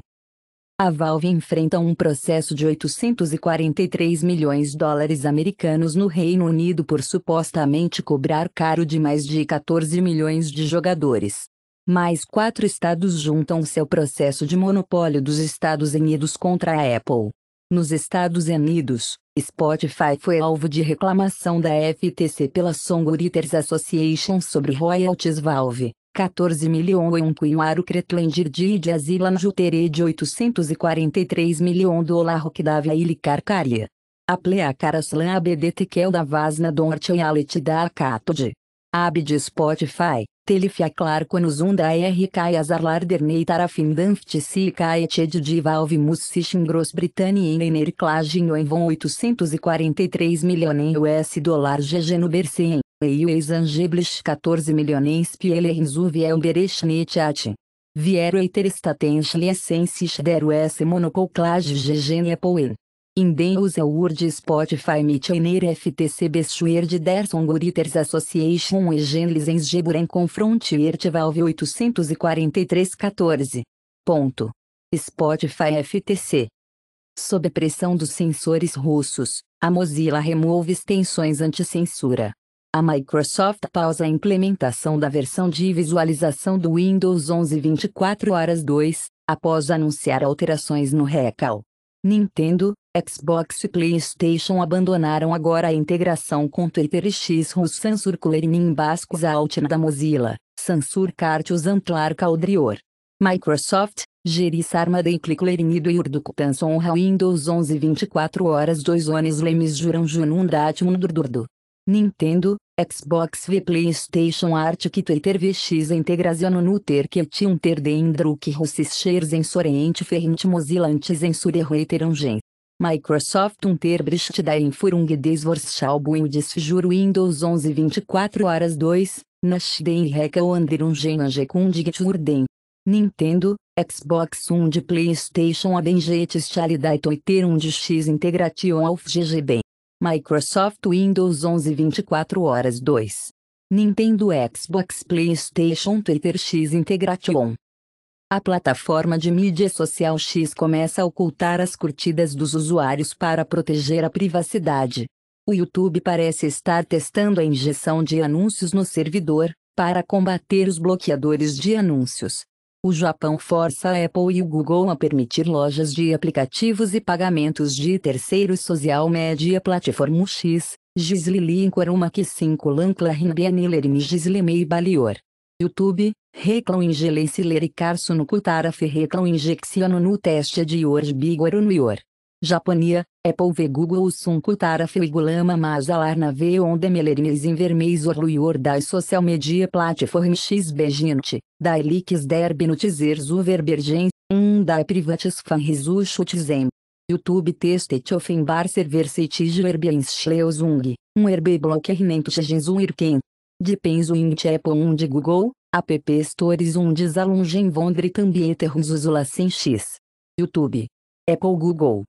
a Valve enfrenta um processo de 843 milhões de dólares americanos no Reino Unido por supostamente cobrar caro de mais de 14 milhões de jogadores. Mais quatro estados juntam-se ao processo de monopólio dos Estados Unidos contra a Apple. Nos Estados Unidos, Spotify foi alvo de reclamação da FTC pela Songwriters Association sobre royalties Valve. 14 milhão e um cunharo cretlendir de ilhas ilan jutere de 843 milhão dólar roquidavia ilicar A plea caraslan abdtkel da vasna don e alet da catode. Ab Spotify, telifia clarco nos um RK e azarlar derneitar afindanft si caeted de valve musichin gros britannien enerclagin em von 843 milhão US dólar GG no e eis angeblich 14 milhões pielerins uvielberechnitat. Viero eiterestatench liessensis esse monococlage gegenia poen. Inden use urd Spotify mitchainer FTC Bestuer de Derson Guriters Association e Genlisens Geburen Confrontier Valve 843-14. Ponto. Spotify FTC. Sob a pressão dos censores russos, a Mozilla remove extensões anti-censura a Microsoft pausa a implementação da versão de visualização do Windows 11 24 horas 2, após anunciar alterações no recal. Nintendo, Xbox e PlayStation abandonaram agora a integração com Twitter e o Sansur Kulerinin Bascos Altina da Mozilla, Sansur Cartius Antlar Caldrior. Microsoft, Geris Armadei Cliclerinido e Urdukutanson Windows 11 24 horas 2 Ones Lemes Juram Junum Datum Durdurdo. Nintendo, Xbox V PlayStation Twitter VX Integrazione Nuterque ter Dendro que shares em Sorente Ferrint Mozilla Antes em Surreiter gen Microsoft Unter Brist da Infurung Desvorschalbuin desfjuro Windows 11 24 horas 2, Nashden Reca Onder Ungen Angekundig Turden. Nintendo, Xbox One de PlayStation Abenjetes Chalidaito e ter um de X Integration auf GGB. Microsoft Windows 11 24 horas 2. Nintendo Xbox PlayStation Twitter X Integration. A plataforma de mídia social X começa a ocultar as curtidas dos usuários para proteger a privacidade. O YouTube parece estar testando a injeção de anúncios no servidor, para combater os bloqueadores de anúncios. O Japão força a Apple e o Google a permitir lojas de aplicativos e pagamentos de terceiros social media platform X, Gisli Inquarumak 5 Lanclarin Gisli Gislimei Balior. YouTube, Reclam Ingelensiler e Carso no Kutara Ferreclam Injecciano no Teste de Orbigorunuior. Japania, Apple v Google Sunku Tarafeu Gulama na V on Demelerines in Vermeis Orluior da Social Media Platform X Beginte, da Elix Derbinutizer Zuverbergen, um da Privatis Fan Resuchutizem. YouTube textet offenbar server setigerbiens schleusung, um erbe blockernent genzuirken. irken. penso in Apple um de Google, app stores um desalungen vondre usula é sem x. YouTube. Apple Google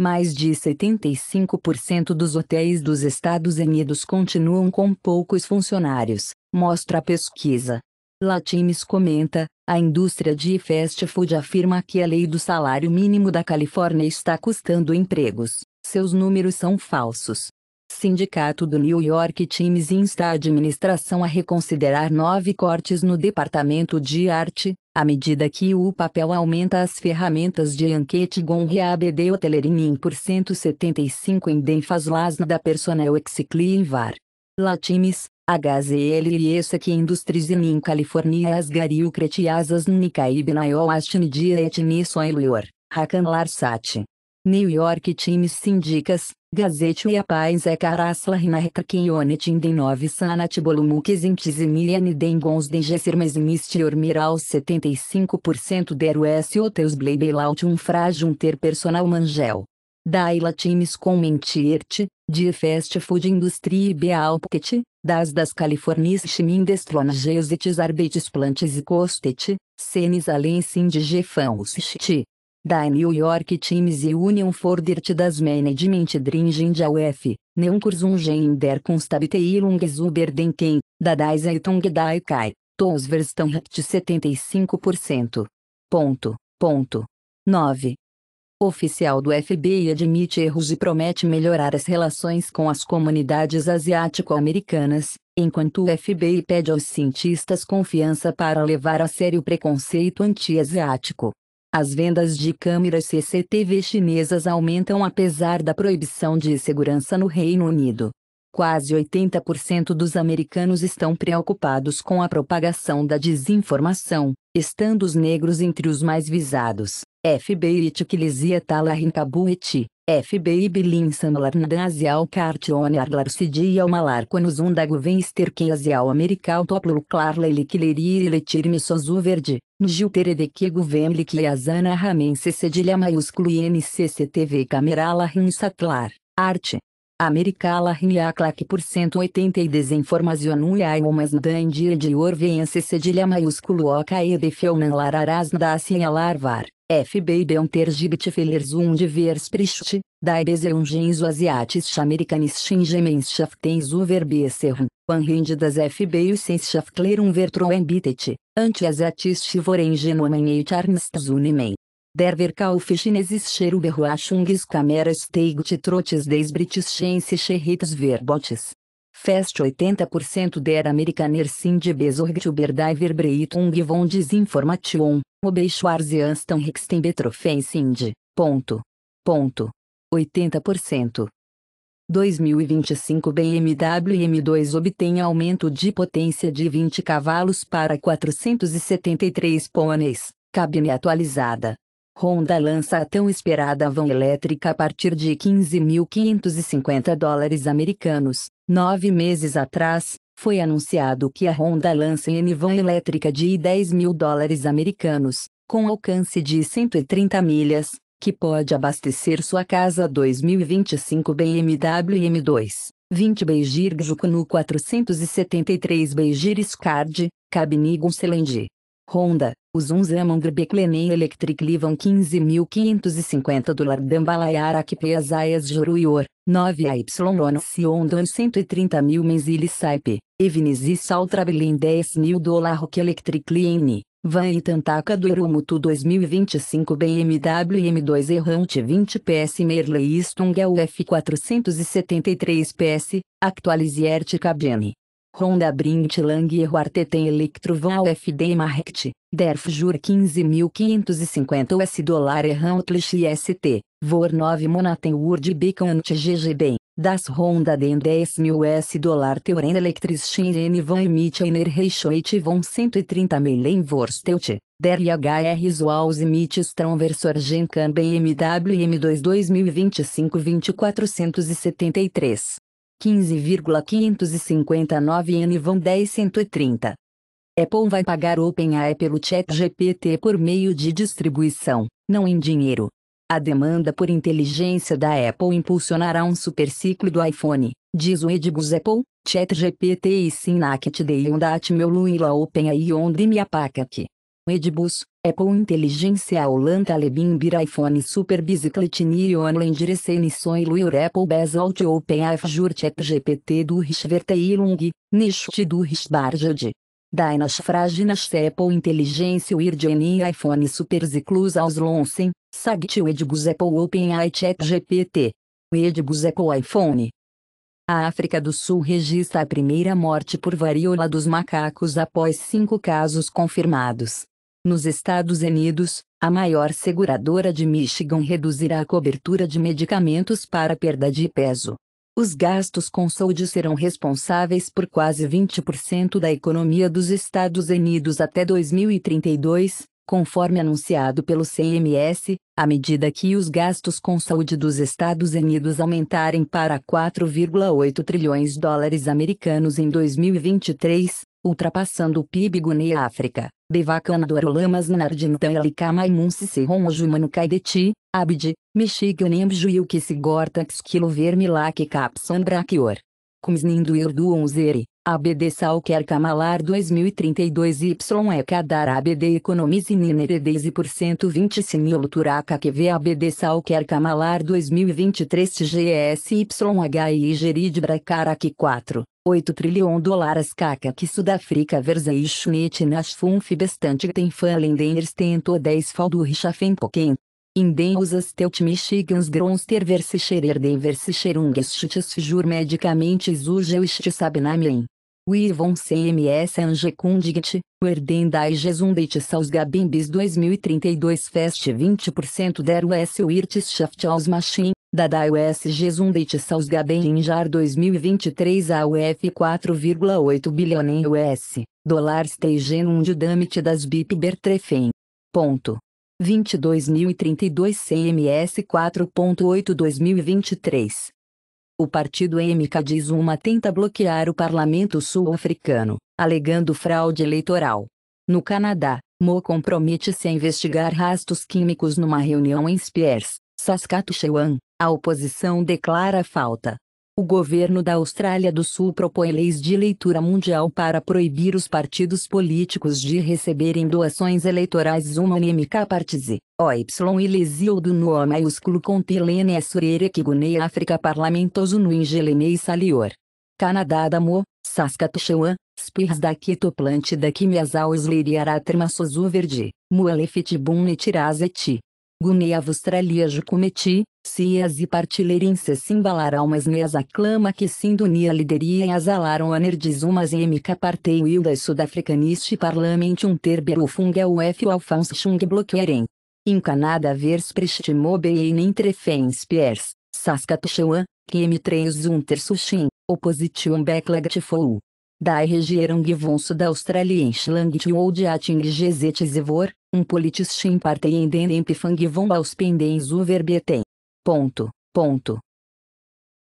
mais de 75% dos hotéis dos Estados Unidos continuam com poucos funcionários, mostra a pesquisa. Latimes comenta: a indústria de fast food afirma que a lei do salário mínimo da Califórnia está custando empregos. Seus números são falsos. Sindicato do New York Times insta a administração a reconsiderar nove cortes no Departamento de Arte, à medida que o papel aumenta as ferramentas de enquete GON ABD o Telerin por 175 em Denfas da Personel Excicli em VAR. Latimes, HZL e Essek Industries in California Asgariu Cretiasas Nikaib Naio DIA Etni Soilior, Hakan Larsat. New York Times Sindicas, Gazete e a paz é carasla tindem nove sanat bolumukes intizimiliane dengons dengesirmes mistiormiral 75% teus oteus um frajum ter personal mangel. Daila times com mentirt, de fast food industry beaupket, das das californis chimindestronges itis arbetes plantes e costet, senes além sim de gefãos da New York Times e Union for das Management Dringend AUF, Neunkursungen der Konstabteilung zuber den Ken, da Daisaitong Dai Kai, Tosverstanrecht 75%. Ponto, ponto. 9. Oficial do FBI admite erros e promete melhorar as relações com as comunidades asiático-americanas, enquanto o FBI pede aos cientistas confiança para levar a sério o preconceito anti-asiático. As vendas de câmeras CCTV chinesas aumentam apesar da proibição de segurança no Reino Unido. Quase 80% dos americanos estão preocupados com a propagação da desinformação, estando os negros entre os mais visados. FBI Tiklesia Talarinkabueti, FBI Bilin Sanlarnadazial Cartione Arlarcidia Malarconus Undaguvenster Keiasial Americal Toplu Clarla ele Eletirme Sozu Verde, Ngiltere de Keguvemli Kiazana Ramen Cedilha Maiúsculo INCCTV Camerala Rinsatlar, Arte, Americala claque por cento oitenta e desinformazione um e umas dandir de orvense cedilha maiúsculo oca e de feunan lararas daci a larvar, fb deunter tergibit fillers um divers prist, dai beseungens asiatis americanis xingemens shaftens uverbeserun, panrendidas fb usens um vertroembitet, anti-asiatis chivorengenumen e charnstz unimen. Verkauf Kaufgenesis Cheruberruachungs Cameras Teigt Trotes des Britischiense Scherritas Verbotes. Fest 80% der Amerikaner sind besorgtuberdiver Breitung von Desinformation, Obeixuarzianstan Betroffen sind. Ponto. Ponto. 80%. 2025 BMW M2 obtém aumento de potência de 20 cavalos para 473 pôneis, cabine atualizada. Honda lança a tão esperada van elétrica a partir de 15.550 dólares americanos. Nove meses atrás, foi anunciado que a Honda lança a van elétrica de 10 mil dólares americanos, com alcance de 130 milhas, que pode abastecer sua casa 2025 BMW M2, 20 Beijir Gjucnu 473 Beijir Scard, Cabinigon Selendi. Honda, os uns Among Beclenem Electric Livan 15.550 dólar Dambalayara que Pesaias Juruior, 9 AY Sion 130 mil Menzili Saipe, Evinizi Saltrabelin 10 mil dólar Rock Electric Line, Van e do Erumutu 2025 BMW M2 Errant 20 PS Merle Stung UF 473 PS, Actualize Ertica Bene. Honda Brint Lang Electro van FD Market, Derf Jur 15550 US Dollar Errantlish IST, Vor 9 Monaten Word Beacon GGB, Das Honda Den 10.000 US Dollar Theoren Electrichin N Van Emit Einer Reichoit Von 130 Meilen Vorstelt, Der IHR Zuaus Emit Stronversor Genkan BMW M2 2025-2473 15,559 N vão 10,130. Apple vai pagar OpenAI pelo ChatGPT por meio de distribuição, não em dinheiro. A demanda por inteligência da Apple impulsionará um superciclo do iPhone, diz o Edgus Apple, ChatGPT e Deion de e la OpenAI Ondimiapacat. Edibus, Apple Inteligência Holanda Talebin Bir iPhone Super Bicicletini Online Direcenições Luir Apple Bezalt OpenAF Jurchat GPT do Richverteilung, Nist do Richbarjad. Dainas Fraginas Apple Inteligência Irgeni iPhone Super Ziclus aos Lonsen, Sagti Edibus Apple OpenAI Chat GPT. Edibus Apple iPhone. A África do Sul registra a primeira morte por varíola dos macacos após cinco casos confirmados. Nos Estados Unidos, a maior seguradora de Michigan reduzirá a cobertura de medicamentos para perda de peso. Os gastos com saúde serão responsáveis por quase 20% da economia dos Estados Unidos até 2032, Conforme anunciado pelo CMS, à medida que os gastos com saúde dos Estados Unidos aumentarem para 4,8 trilhões de dólares americanos em 2023, ultrapassando o PIB Gune África, Devakandor Olamas Nardindali Kamaimun Siseron Jumanukaideti, Abdi, Michigan Emjuil Kisigortax Kilover vermilak Kapson Brakior. Kumsninduir Duonzeri, ABD Salker Kamalar 2032 YE Kadar ABD Economize Ninere 10% 20 Sinilo Turaka QV ABD Salker Kamalar 2023 GSYHI Gerid Brakarak 4. 8 trilhão dólares caca que Sudáfrica nas Nasfunf Bestante tem Fallendeners tentou 10 faldo Richafen Poken. Inden usa steut michigans gronster versicherer den versicherunges jur medicamentes ugel sabnamen. Wirvon CMS Dai Werdendai Gesundheit Sausgabimbis 2032 Fest 20% der US Wirtschaft aus Machine, Dai US Gesundheit Sausgaben Injar 2023 AUF 4,8 bilhão US, dólar Steigenum Damit das BIP Bertrefen. Ponto. 22.032 CMS 4.8 2023 o partido MK diz uma tenta bloquear o parlamento sul-africano, alegando fraude eleitoral. No Canadá, Mo compromete-se a investigar rastros químicos numa reunião em Spiers, Saskatchewan. A oposição declara falta. O governo da Austrália do Sul propõe leis de leitura mundial para proibir os partidos políticos de receberem doações eleitorais unâmica partizi, OY e lesio do nome maiúsculo com tilene surere que África parlamentoso no ingelenei salior. Canadá damo, Saskatchewan, Spirs da Quito Plante da Quimiasau Sleriaraterma Sozu Verde, Mualefitibun Netirazeti. Guneavos tralíajo cometi, cias e partilherências se embalaram as neas aclama que Sindunia lideria e asalaram anerdes umas MK partei ildas sudafricaniste parlamente um terberu funga é o F alfons chung Em Encanada vers prestimobe e nem trefens piers, Saskatchewan, que M3 um terço opposition backlash fou da regierung vonso da ou de ating gesetzesevor, um politisch in partei in den vão aos pendens uverbeten. Ponto, ponto.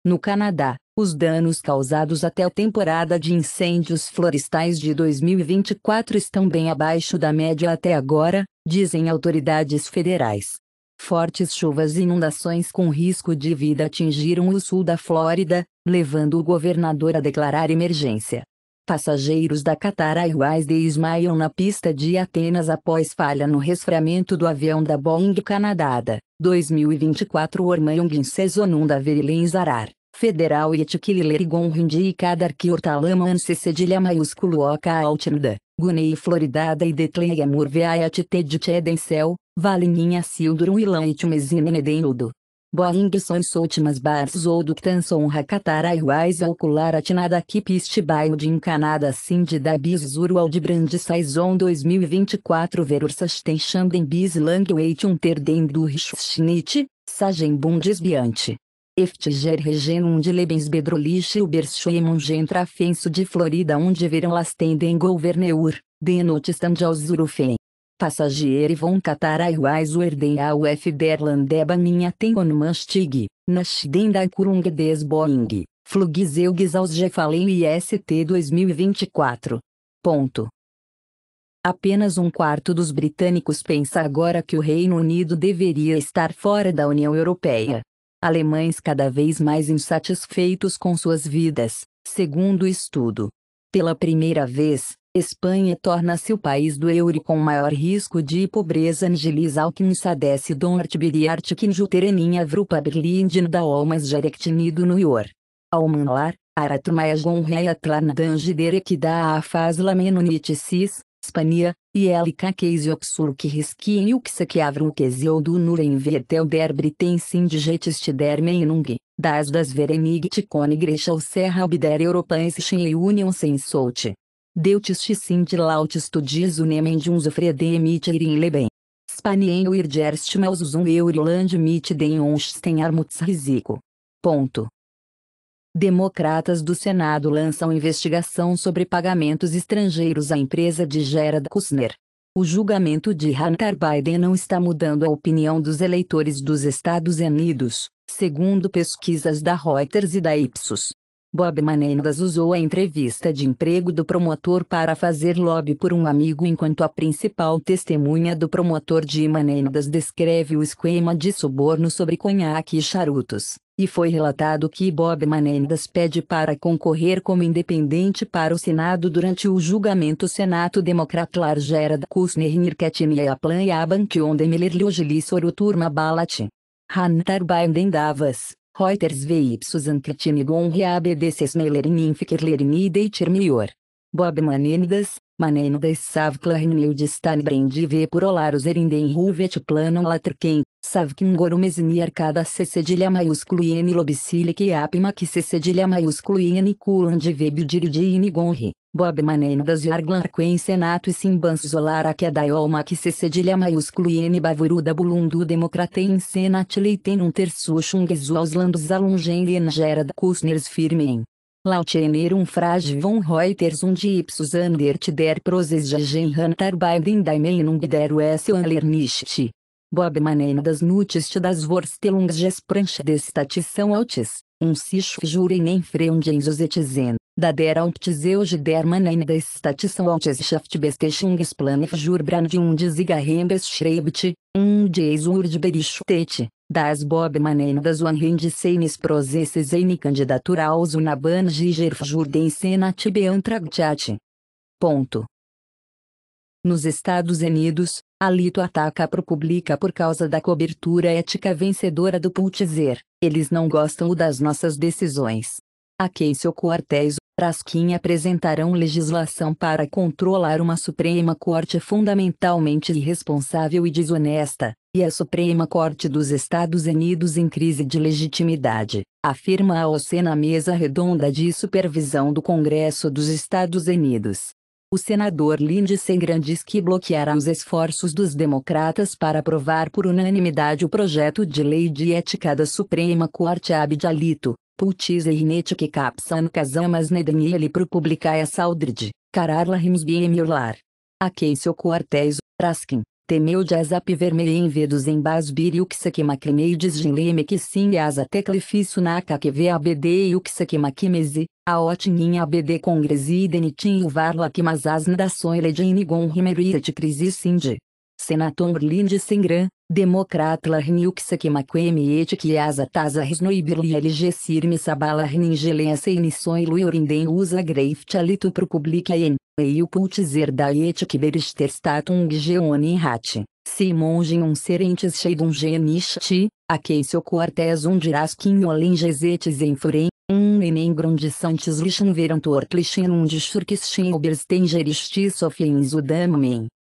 No Canadá, os danos causados até a temporada de incêndios florestais de 2024 estão bem abaixo da média até agora, dizem autoridades federais. Fortes chuvas e inundações com risco de vida atingiram o sul da Flórida, levando o governador a declarar emergência. Passageiros da Qatar Airways desmaiam na pista de Atenas após falha no resfriamento do avião da Boeing Canadá. 2024 Ormayong Sezonunda Verilin Zarar, Federal Yetkililer Gonrindi e Kadar Kiortalaman se maiúsculo Oka altinda, Gunei Floridada e Detleia Murveayat Tedicheden Cel, Valininha Sildurum Ilan Itmezinen Edenudo. Boeing são últimas bars ou Ductanson Hakatara iguais ao Cular Atinada Kipist Baio Encanada Cindy da Bis Urual de Brand Saison 2024 Verursas Tenchanden Bis Language Unterden do Richschnit, Sagen Bundesbiante. Eftiger regenum de Lebens Bedrolich Uberschwemung Gentrafenso de Florida onde verão las tendem governeur, denotistam de Ausurufen passagieri vão cataraiuais uerden a UF derlandeba minha teonmastig, nascden da Kurung des Boeing, flugzeugs aos gefalem IST 2024. Ponto. Apenas um quarto dos britânicos pensa agora que o Reino Unido deveria estar fora da União Europeia. Alemães cada vez mais insatisfeitos com suas vidas, segundo o estudo. Pela primeira vez, Espanha torna-se o país do euro com maior risco de pobreza Angelis Alkins Don Donart Biriart Kinjutereninha Vrupa Berlindin da Olmas Jarectinido Nuior. Almanlar, Aratrumaia Gonreia Tlandange Derek da Afaz Lamenonitis, Spania, e El Keisioxul que risquem o que se que avrum que do Nuren vertel der britensin de jetiste der das das verenig ticone grecha o serra obder europansis e union sem solte deutis scint lautis tudis unem unzufrede mitir Irin leben. Spanien uir gerst meusus um euriland mit den onsten armuts risico. Ponto. Democratas do Senado lançam investigação sobre pagamentos estrangeiros à empresa de Gerard Kushner. O julgamento de Hunter Biden não está mudando a opinião dos eleitores dos Estados Unidos, segundo pesquisas da Reuters e da Ipsos. Bob Menendez usou a entrevista de emprego do promotor para fazer lobby por um amigo enquanto a principal testemunha do promotor de Menendez descreve o esquema de suborno sobre conhaque e charutos, e foi relatado que Bob Menendez pede para concorrer como independente para o Senado durante o julgamento Senato Democrata largera Kushner Nirketini a Yabank onde Miller Logili Turma Balat. Hantar Bindendavas. Reuters VY Ankitinigon Reabdc Smeilerinhin Fikirlerinin Mior. Bob Manenidas, Manenidas Savklarinnildistan Stanbrendi V Purolaros Erinden Ruvet plano Latrken, Savkingorumesini Arcada C cedilha maiúsculo N Lobicilic Apima que C cedilha maiúsculo N Culand V Gonri Bob Manendas Yarglarquen Senato e Simbans Zolara Kedaiolma é que se cedilha maiúsculo e N Bavuruda Bulundu Democratem Senat Leiten um terço Chungesu aos landos alungen e Gerda Kusners firmem. um frage von Reuters und Ipsus andert der proses Jagen Hantar Biden Daimenung der US Anlernicht. Bob Manendas Nutist das Vorstelungs Gespranch destatição Altis, um nem Freundens os Ozetizen da der der Dermanen des Statischen Autischaftbestechungsplanefjurbran de und Zigarrenbeschreibt, und des Urdberichtete, das Bobmanen das seines Prozesses en Candidatura aus Unaban Gigerfjurdensenat Beantragtiat. Ponto. Nos Estados Unidos, Alito ataca a ProPublica por causa da cobertura ética vencedora do Pulitzer. Eles não gostam das nossas decisões. A Casey Quartéis Traskin apresentarão legislação para controlar uma Suprema Corte fundamentalmente irresponsável e desonesta, e a Suprema Corte dos Estados Unidos em crise de legitimidade, afirma a OC na mesa redonda de supervisão do Congresso dos Estados Unidos. O senador Lindsey Graham diz que bloqueará os esforços dos democratas para aprovar por unanimidade o projeto de lei de ética da Suprema Corte Abdialito, Putz é que capsan casamas ele pro publicae a é saudride, cararla rims biemirlar. Aquei seu quartéis, raskin, temeu de azap em vedos em bas biriuxa que macrineides gileme que sim e asa teclifisso naca que vê abd iuxa que maquimese, a otininha abd congresi denitin uvarla varla que mas as nações ledine é gon rimeria de crisis sindi senator Lindesengran, Democrat Larniuxak Makwemi Etikiasa Taza Risnoibirli Elgesir Misabala Rningelense Inissoi Luiorinden Usa Greift Alito Pro Publica En, Eiu putzer da Etikberisterstatung Geoni Hat, Simon Um Serentes Sheidun Genishti, Akeisio Cortez Um Diraskin em Enfuren, um enem grande santis lixan veram tortlixen um de shurkishin oberstengeristis ofiens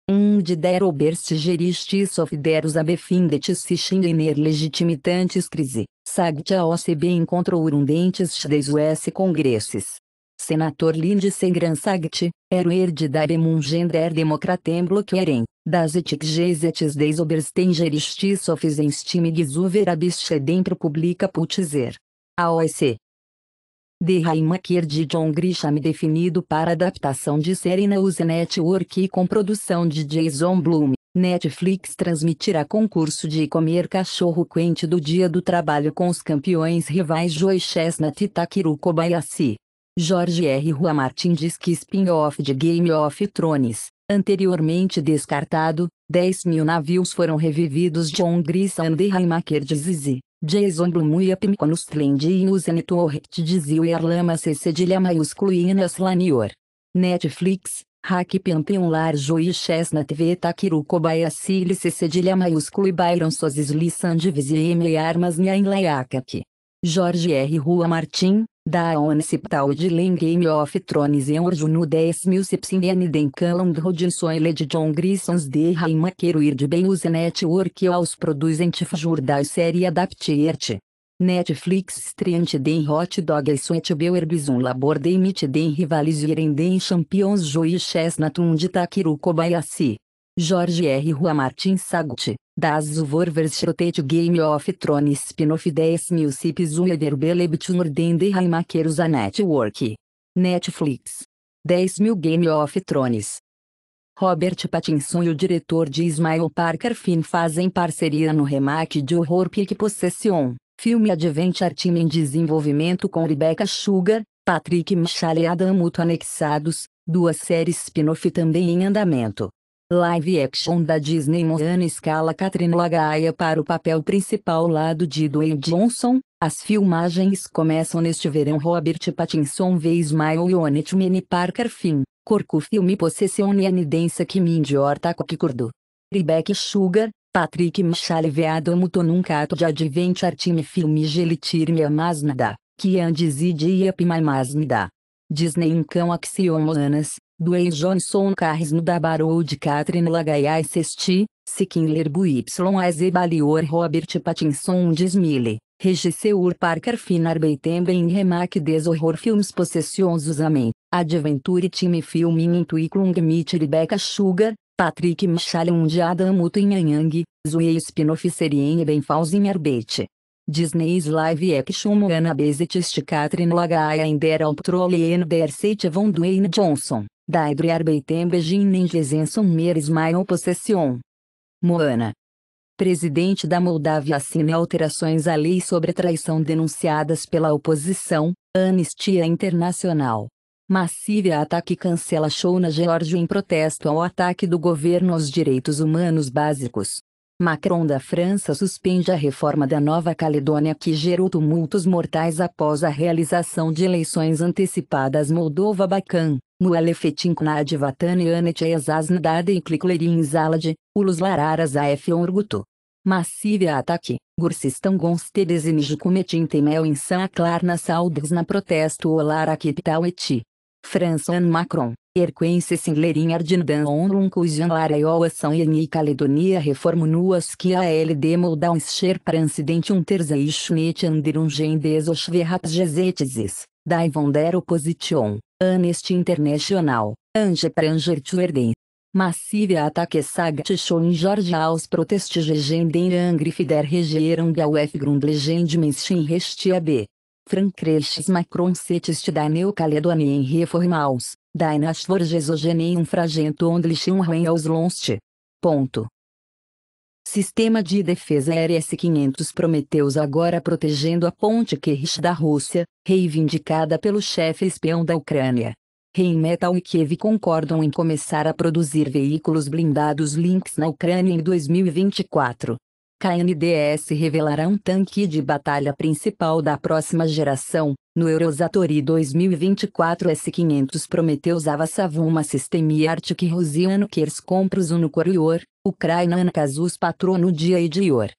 um de der berstigeristis of deros abefindetis ner legitimitantes crise, sagtia OCB encontrou dentes des US congresses. Senator Lindsey Gran sagti, eruerdidabemum gender democratem bloquerem, das etikgesetes des oberstengeristis of enstimigis uverabis publica putzer. a OEC. The Raimakir de John Grisham definido para adaptação de série na USA Network e com produção de Jason Blum. Netflix transmitirá concurso de comer cachorro quente do Dia do Trabalho com os campeões rivais Joe Chestnut e Takiru Kobayashi. Jorge R. Rua Martin diz que spin-off de Game of Thrones, anteriormente descartado, 10 mil navios foram revividos John Grisham The Raimaker de Zizi. Jason Blum e Apimconus Tlendius and Torret e Arlama CC de maiúsculo Inas Lanior. Netflix, Hack Pantheon Larjo e Chesna TV Takiru Kobayashi CC de maiúsculo e Byron Sozis Lissand e M. Armas Nhain Layakak. Jorge R. Rua Martin, da Onecipital de Lane Game of Thrones e Orjunu 10700 den Caland Rodinson e Lady John Grissons de Raima Queruir de e Network aos Tifjur da série Adaptierte. Netflix estreante den Hot Dog e Sweet Beer Bison Labor de Mit den Rivaliziren den Champions Joy Chess Natun de Takiru Kobayashi. Jorge R. Rua Martin Sagut. Das Vorwärts rotate Game of Thrones spin-off 10 mil cips Ueder Belebtun Orden de Raimaqueiros a Network. Netflix. 10 mil Game of Thrones. Robert Pattinson e o diretor de Ismael Parker Finn fazem parceria no remake de horror Peak Possession, filme adventure team em desenvolvimento com Rebecca Sugar, Patrick Michale e Adam Muto anexados, duas séries spin-off também em andamento. Live action da Disney Moana escala Catherine Lagaia para o papel principal lado de Dwayne Johnson. As filmagens começam neste verão. Robert Pattinson vê Smile Yonet Mini Parker Finn, Corco Filme Possessione Anidensa Mindy Diorta Kurdo. Rebecca Sugar, Patrick Michale Veado Mutonum Cato de Adventure Time Filme Gelitirmia Masnada, Kian Dizid Iapimai Masnada. Disney cão Axiomoanas, Dwayne Johnson no Dabarou de Catherine Lagaiai Sesti, Sikindler Buys Balior Robert Pattinson Dismille, Regisseur Parker Finar Beitemben Remac des Horror Films Possessionsos Amém, Adventure Time Filming Intuiclung Meet Rebecca Sugar, Patrick Michalon de Adam Yang, Zoe Spinoff Serien Benfausin Arbete. Disney's Live Action Moana Besetist Catherine Lagaia Ender Altroll e Ender Sete Von Dwayne Johnson. Daedre arbeitem begin nem gesensum meres maior possession. Moana. Presidente da Moldávia assina alterações à lei sobre traição denunciadas pela oposição, Anistia Internacional. Massive ataque cancela show na Geórgia em protesto ao ataque do governo aos direitos humanos básicos. Macron da França suspende a reforma da Nova Caledônia que gerou tumultos mortais após a realização de eleições antecipadas moldova bacan. Mualefetin Knadvatani Aneteias Asnada e Kliklerin Zalad, Ulus Lararas AF Orgutu. Massive ataque, Gursistan Gonstedes e Nijukumetin Temel Insan nas Saldes na protesto Olar Akipital Eti. François Macron, Erquense Singlerin Ardindan Onlun Cujan Laraiol Ação e Caledonia Reformo Nuas que a LD terza Scher Prancidentium Terzaishnet Anderum Gendes Oshverrat Gezetesis, Daivondero Position. Amnesty International, Ange Pranger Tuerden. Massive ataque Saga, Show in Georgia aos protesti gegenden angriff der regeerung Grund grundlegend menschen restia b. Frankreches Macron setist da Neocaledonia em reformaus, dainas vor um fragento onde lixão aos lonst. Ponto. Sistema de defesa RS-500 Prometeus agora protegendo a ponte Kerch da Rússia, reivindicada pelo chefe espião da Ucrânia. Rheinmetall e Kiev concordam em começar a produzir veículos blindados Lynx na Ucrânia em 2024. KNDS revelará um tanque de batalha principal da próxima geração. No Eurosatori 2024 S500 prometeu Zavasavum uma sistemia Arctic Rusiano Kers Compros Unucorior, Ucrainan Kazus Patrono Dia Idior.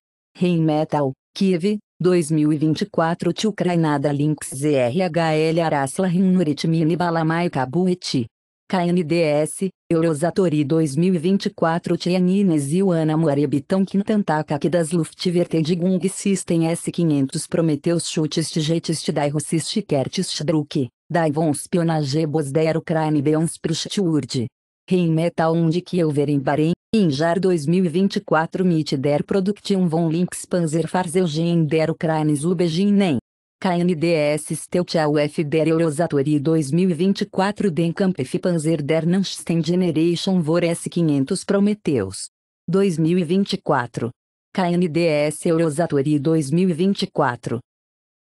Metal, Kiev, 2024 Tio Ucrainada Links ZRHL Arasla Rinnurit Mini Balamai Kabueti. KNDS, Eurosatori 2024 Tianines e Ana Muarebitão Quintantaka que das Luftwerte Digung System S500 Prometeus Schutist Jetist Dairossist Kertist Druk, Von Spionagebos Der Ukraine Beons Prushtwurd. Rein Metal und Kielver em Bahrein, Injar 2024 MIT Der Produktion von Linkspanzer Farzeugen der Ukraine Zubegin KNDS Steltiau FDR Eurosatori 2024 Den Kampf Panzer der Nansten Generation Vor S500 Prometeus. 2024. KNDS Eurosatori 2024.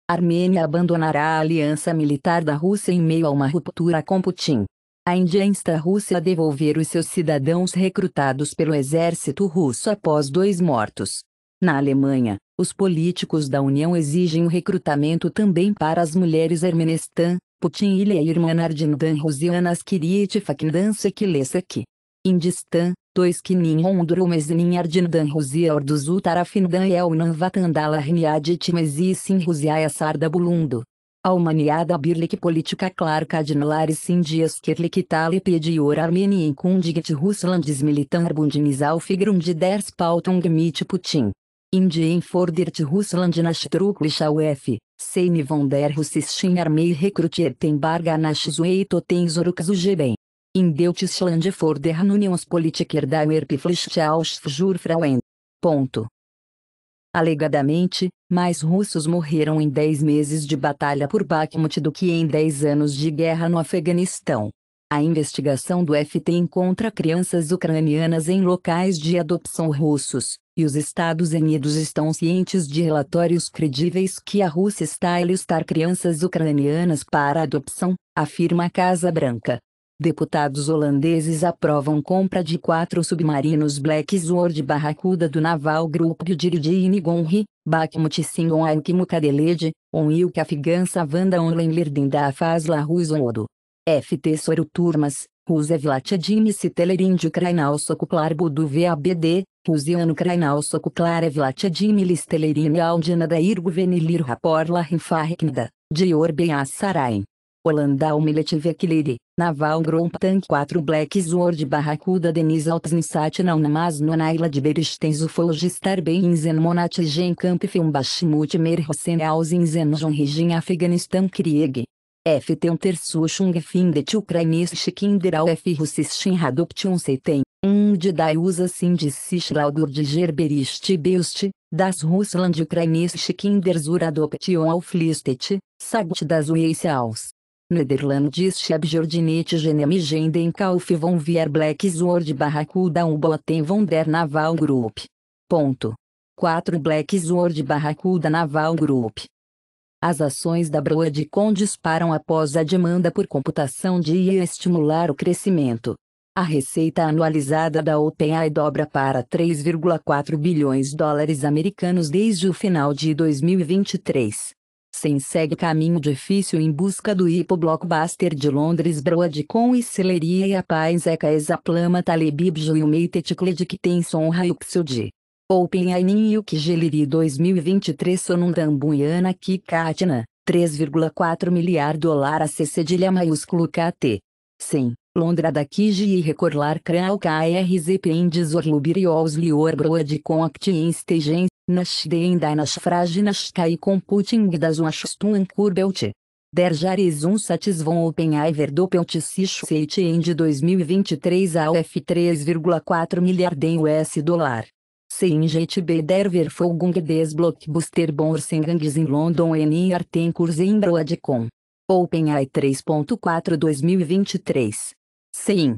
Armênia abandonará a aliança militar da Rússia em meio a uma ruptura com Putin. A Índia insta a Rússia a devolver os seus cidadãos recrutados pelo exército russo após dois mortos. Na Alemanha, os políticos da União exigem o recrutamento também para as mulheres Ermenestan, Putin e Leirman Ardindan Rosianas Kiriet Fakndan Sekilesek. Indistan, dois Kinin Ondrumesnin Ardindan Rosia Orduzu Tarafindan Elnan Vatandala Rniad Sin Rosiaia Sarda Bulundo. Almaniada Birlik Política Clarka sin dias Kirlik Talip Edior Armenien Kundigit Ruslandis Militan Arbundinizal de Ders Pautung Mit Putin. Indien fordert dirt Russland Nastruklisha UF, Seine von der Russischen Armee Rekrutierten Barga Nashzueitoten Zorukzugeben. In Deutschland for der Unionspolitiker da Erpflicht aus Jurfrauen. Ponto. Alegadamente, mais russos morreram em 10 meses de batalha por Bakhmut do que em 10 anos de guerra no Afeganistão. A investigação do FT encontra crianças ucranianas em locais de adopção russos, e os Estados Unidos estão cientes de relatórios credíveis que a Rússia está a listar crianças ucranianas para adopção, afirma a Casa Branca. Deputados holandeses aprovam compra de quatro submarinos Black Sword Barracuda do Naval Grupo Dirgine Gonri, Bakhmut Singon Aik Mukadelede, Onilk Afgansa Vanda Onlenlirdin da Fazla Odo. FT Soruturmas, Rusevlat Admice Teleríndio Krainal Socuplar Budu VABD, Rusiano Krainal Socuplar Evlat Admilis Telerine Aldina da Irguvenilir Raporla Rinfarricnda, Dior Beassarain. Holanda Omelete Kiliri, Naval Tank 4 Black Sword Barracuda Denise Altsinsat não namaz no Naila de Beristenzo Folgistar Benzen Monat Gen Camp Filmbashmut Mer Hossein Alzinzen John Regin Afeganistan Krieg. F tem ter sua Schungfindet ukrainisch kinder F russischen Radoption seiten, tem, um de da usa sim de de Gerberist Beust, das Russland ukrainisch zur Adoption Auflistet, Sagt das Ueisiaus. Nederlandisch Abjordinet Genemigenden Kauf von Vier Black Sword Barracuda Uboten von der Naval Group. Ponto. 4 Black Sword Barracuda Naval Group. As ações da Broadcom disparam após a demanda por computação de IA estimular o crescimento. A receita anualizada da OpenAI dobra para 3,4 bilhões de dólares americanos desde o final de 2023. Sem segue caminho difícil em busca do hipoblockbuster de Londres Broadcom e Celeria e a Paz Eca Exaplama Talebib United Cledic Tenson Rayuxud. Open Ainin Yuk Geliri 2023 Sonundambuiana Kikatina, 3,4 miliar dólar a cedilha maiúsculo KT. 100, Londra da Kiji e Recorlar Kral KRZ Pendes Orlubirios Lior com Act Instegen, Nashdeen Dynash Fraginas Kai Computing das Washstun Kurbelt. Der Jarizun Satisvon OpenAI Verdoppelt Sichseit de 2023 a f 3,4 milhardem US dólar. Seinjet B Derver Folgung des Blockbuster Borsengangs in London N Artenkurs in Broadcom. OpenAI 3.4 2023. Sim.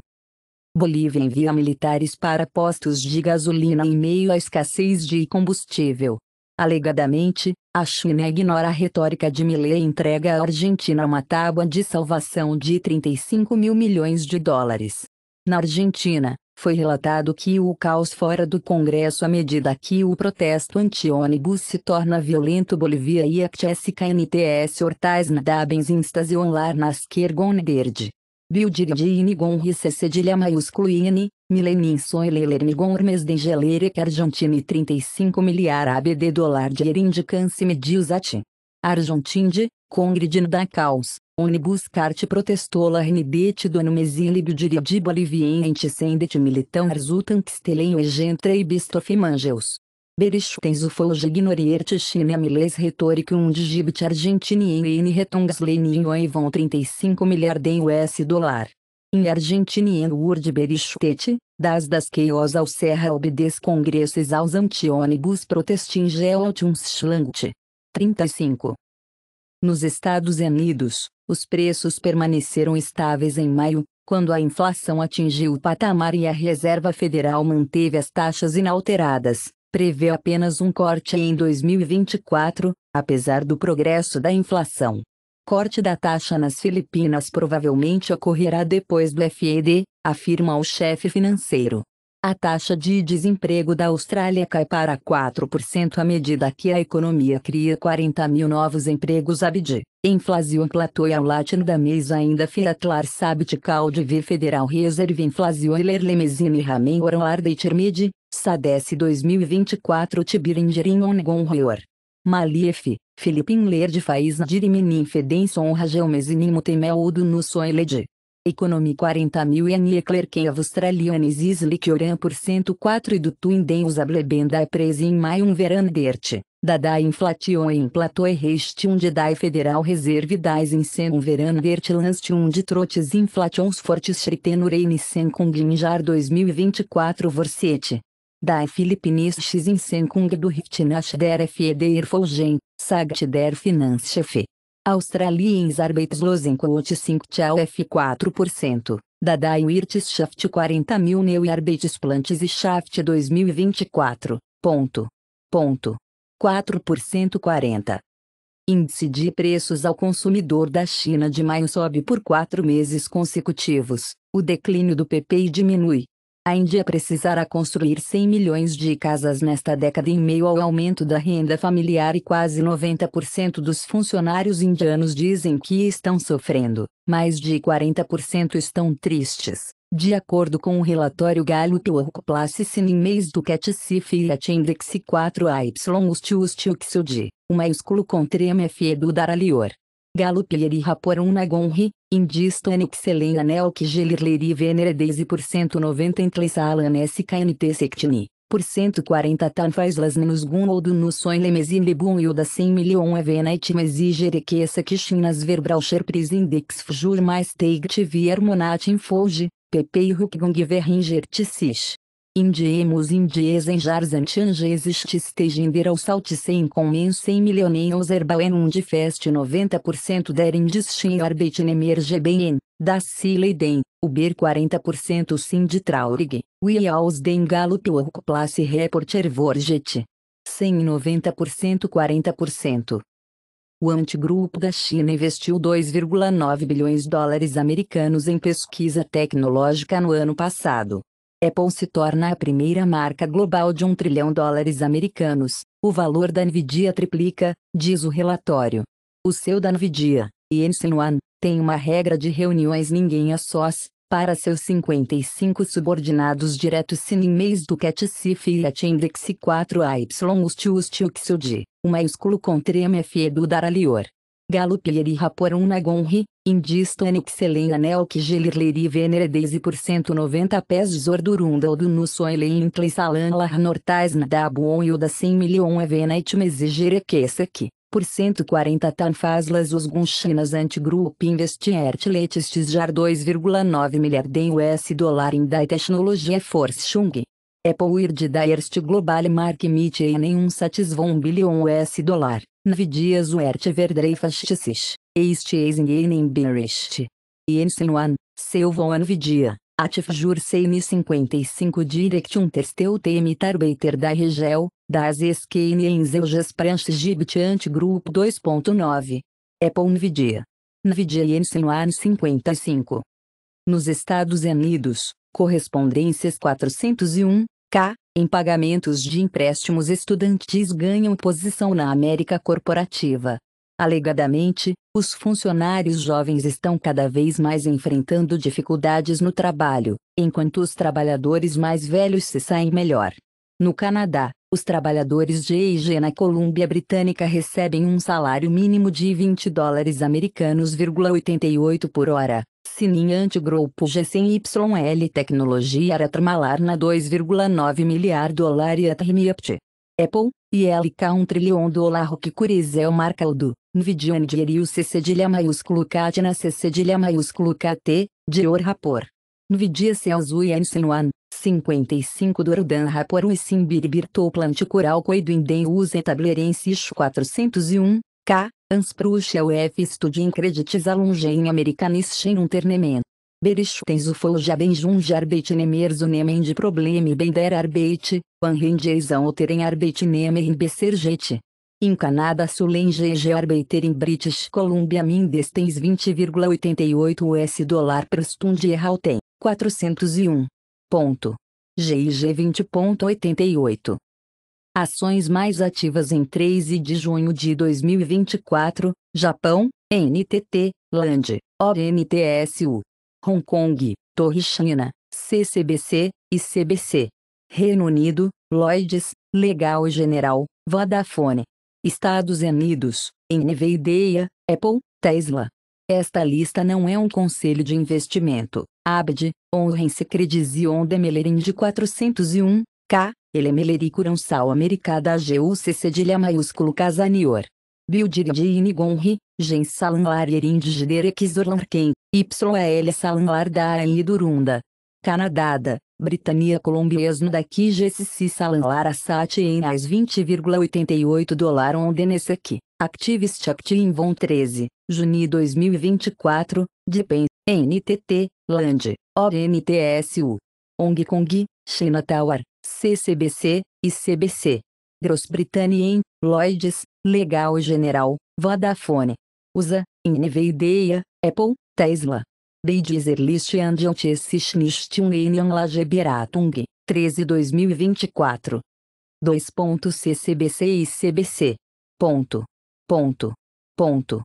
Bolívia envia militares para postos de gasolina em meio à escassez de combustível. Alegadamente, a China ignora a retórica de Millet e entrega à Argentina uma tábua de salvação de 35 mil milhões de dólares. Na Argentina, foi relatado que o caos fora do Congresso à medida que o protesto anti-ônibus se torna violento Bolivia e CTS NTS hortais nadabens instas e onlar nasquergonederde. Bildiridinigon Cedilha maiúsculo IN, mileninson elelernigon Hermes dengelere que argentine 35 miliar ABD Dolar de erindicance mediusati. Argentine, congridin da caos. Ônibus carte protestola renidete do anumesir libdiribdibo aliviente sendet militão arzutant stelenho egentra e bistofimangeus. Berichtens ufolge ignorierte chine amiles retoricum digibit argentinien n retongas leninho e vão 35 milhardem US dólar. Em argentinien urd berichtete, das das queios ao serra obedes congresses aos antionibus protestingel trinta e 35. Nos Estados Unidos, os preços permaneceram estáveis em maio, quando a inflação atingiu o patamar e a Reserva Federal manteve as taxas inalteradas, prevê apenas um corte em 2024, apesar do progresso da inflação. Corte da taxa nas Filipinas provavelmente ocorrerá depois do FED, afirma o chefe financeiro. A taxa de desemprego da Austrália cai para 4% à medida que a economia cria 40 mil novos empregos abd. Inflação platou e ao latim da mesa ainda fiatlar sabit de V Federal Reserve Inflação ler lemesine ramen oram ardeitirmid, sadece 2024 tibiringerin ongon Rior. Malief, Filipin ler de faiz nadiriminim fedenson rageomesinim temel udo no soelede. Economy 40.000 en Leclerc Australianis Islikioran por 104 do Tuinden usablebenda presi em maio um veranderte, dada inflation em plato e um de dai federal reserve dais em sen um veranderte um de trotes inflations fortes shritenurein sen kunglinjar 2024 vorsete. Dai X em sen kung do riftinash der FEDER Folgen, SAGT der Chefe. Australiens Arbeitslosenquote 5 Tchau F4%, Dadai Wirtschaft 40 mil Neu Arbeitsplantes e Shaft 2024, ponto. Ponto. 4% 40. Índice de preços ao consumidor da China de maio sobe por quatro meses consecutivos. O declínio do PPI diminui, a Índia precisará construir 100 milhões de casas nesta década em meio ao aumento da renda familiar e quase 90% dos funcionários indianos dizem que estão sofrendo, mais de 40% estão tristes. De acordo com o relatório Gallup Workplace mês do CatSci Fiat Index 4AY Ustiustiuxudi, o maiúsculo contra MFE do Daralior. Gallup Yeri Raporun Nagonri, indisto en excelen anel que gelirleri veneredese por 190 noventa alan s knt sectini, por 140 tan faz las minus gun ou do no soin lemesin lebun e o da 100 milion evenait mesigere que essa kishinas verbraucher pris index fjur mais teigt vier monatin folge, pp e hukgung verringer tis Indiemos indies enjars antiangeses tistejender ao salticem comensem milioneus um de fest 90% der indistin arbetinemer gebenen, da den, uber 40% sim de traurig, we aus den Gallup work place reporter vorget. 190% 40%. O antigrupo da China investiu 2,9 bilhões de dólares americanos em pesquisa tecnológica no ano passado, Apple se torna a primeira marca global de um trilhão dólares americanos. O valor da Nvidia triplica, diz o relatório. O seu da Nvidia, Jensen Wan, tem uma regra de reuniões ninguém a é sós, para seus 55 subordinados diretos sinem mês do CAT-CIF e Atendex 4 y Ustiu Ustiu Xudi, o maiúsculo contra MFE do Daralior. Galupieri Raporum Nagonri, Indistane Xelen Anel que Gelirleri Veneredese por 190 pés Zordurunda Odunu Soilen Inclei Salan Larnortais Nadabuon e Oda 100 Milion Evena Itmese que por 140 Tanfaslas Os Gunchinas Antigrupo Investiert dois Jar 2,9 milhardem US Dólar em Dai Tecnologia Force Chung, Apple é Weird Dirst Global Mark Mit e nenhum satis von billion US dollar, Nvidia's Wert Verdreifastis, East Easing e nem Bearist. Jensen One, seu von Nvidia. Atif Jur CN 55 Direction Testeu TM Tarbeiter da Regel, das Skane em Zeuges Pranch Gibit Antigrupo 2.9. Apple é Nvidia. Nvidia Jensen 55. Nos Estados Unidos, correspondências 401, K. Em pagamentos de empréstimos estudantis ganham posição na América corporativa. Alegadamente, os funcionários jovens estão cada vez mais enfrentando dificuldades no trabalho, enquanto os trabalhadores mais velhos se saem melhor. No Canadá, os trabalhadores de EIG na Colômbia Britânica recebem um salário mínimo de 20 dólares americanos,88 por hora, Sininhante Grupo G100YL Tecnologia Aratramalar na 2,9 milhar dólar e Atrimiapt. Apple, e LK 1 trilhão dólar que Curizel marca é o do, Nvidia Ndigeriu C cedilha maiúsculo Katina na cedilha maiúsculo KT, Dior Rapor. Nvidia Celsu e Ensinuan, 55 Dorudan Rapor e coral Planticural Indem Use Tablerensis 401, K, Ansprüche UF é Studien Kreditzahlungen Amerikanischen Unternehmen. Berichtensufoliabenjunge Arbeitnehmersunehmen de Probleme bem der Arbeit, Panrendiesão oteren Arbeitnehmer in Besergete. Em Canadá Sulengege Arbeiter em British Columbia Mindestens 20,88 US dólar per stunde Halten, 401. GIG 20,88. Ações mais ativas em 13 de junho de 2024, Japão, NTT, LAND, ONTSU, Hong Kong, Torre China, CCBC e CBC. Reino Unido, Lloyds, Legal e General, Vodafone. Estados Unidos, NVIDIA, Apple, Tesla. Esta lista não é um conselho de investimento. ABD, honrem-se Credizion de Mellering de 401, K, Elemeleri é melericuransal americada AGU cedilha maiúsculo casanior. Bildiridine gonri, gen salanlar erindigderexorlarquen, yl salanlar da durunda. Canadada, Britânia colombiasno daqui GCC salanlar assate em as 20,88 dólar ondenesse aqui. Activist Act Von 13, Juni 2024, DPEN, NTT, LAND, ONTSU. Hong Kong, China Tower, CCBC e CBC. Grossbritannien, Lloyds, Legal General, Vodafone, USA, Nvidia, Apple, Tesla. Die Dieserlist and Antisysnistion Union Lageberatung, 13 2024. CCBC e CBC. Ponto. Ponto. Ponto.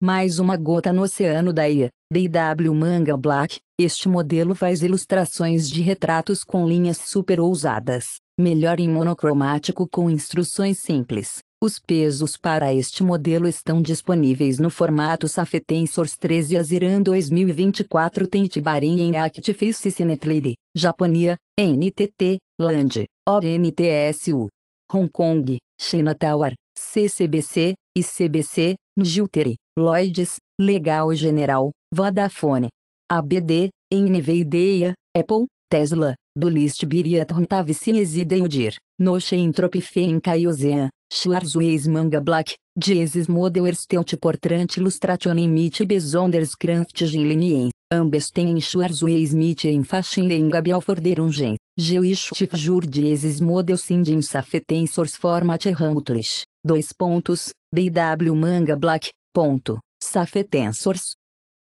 Mais uma gota no oceano da IA, DW Manga Black, este modelo faz ilustrações de retratos com linhas super ousadas, melhor em monocromático com instruções simples. Os pesos para este modelo estão disponíveis no formato Safetensors Source 13 Aziran 2024 Tentibarim em Actifice Sinetliri, Japonia, NTT, Land, ONTSU, Hong Kong, China Tower, CCBC, ICBC, Gilteri, Lloyds, Legal General, Vodafone, ABD, NVIDIA, Apple, Tesla, Dulist Biriathorn Tavsies Ideudir, Noche Entropifien Kaiosean, Schwarzweis Manga Black, Jesus Modelers Teutiportrant Illustration in Mit Besonders Kraft Gilinien, Ambesten Schwarzweis Mit em Faschinen Gabial Forderungen, Geoischtif Jur Jesus Model Sindin Safeten Source Format Rantlish, 2 pontos, DW Manga Black, ponto, Safeten Source,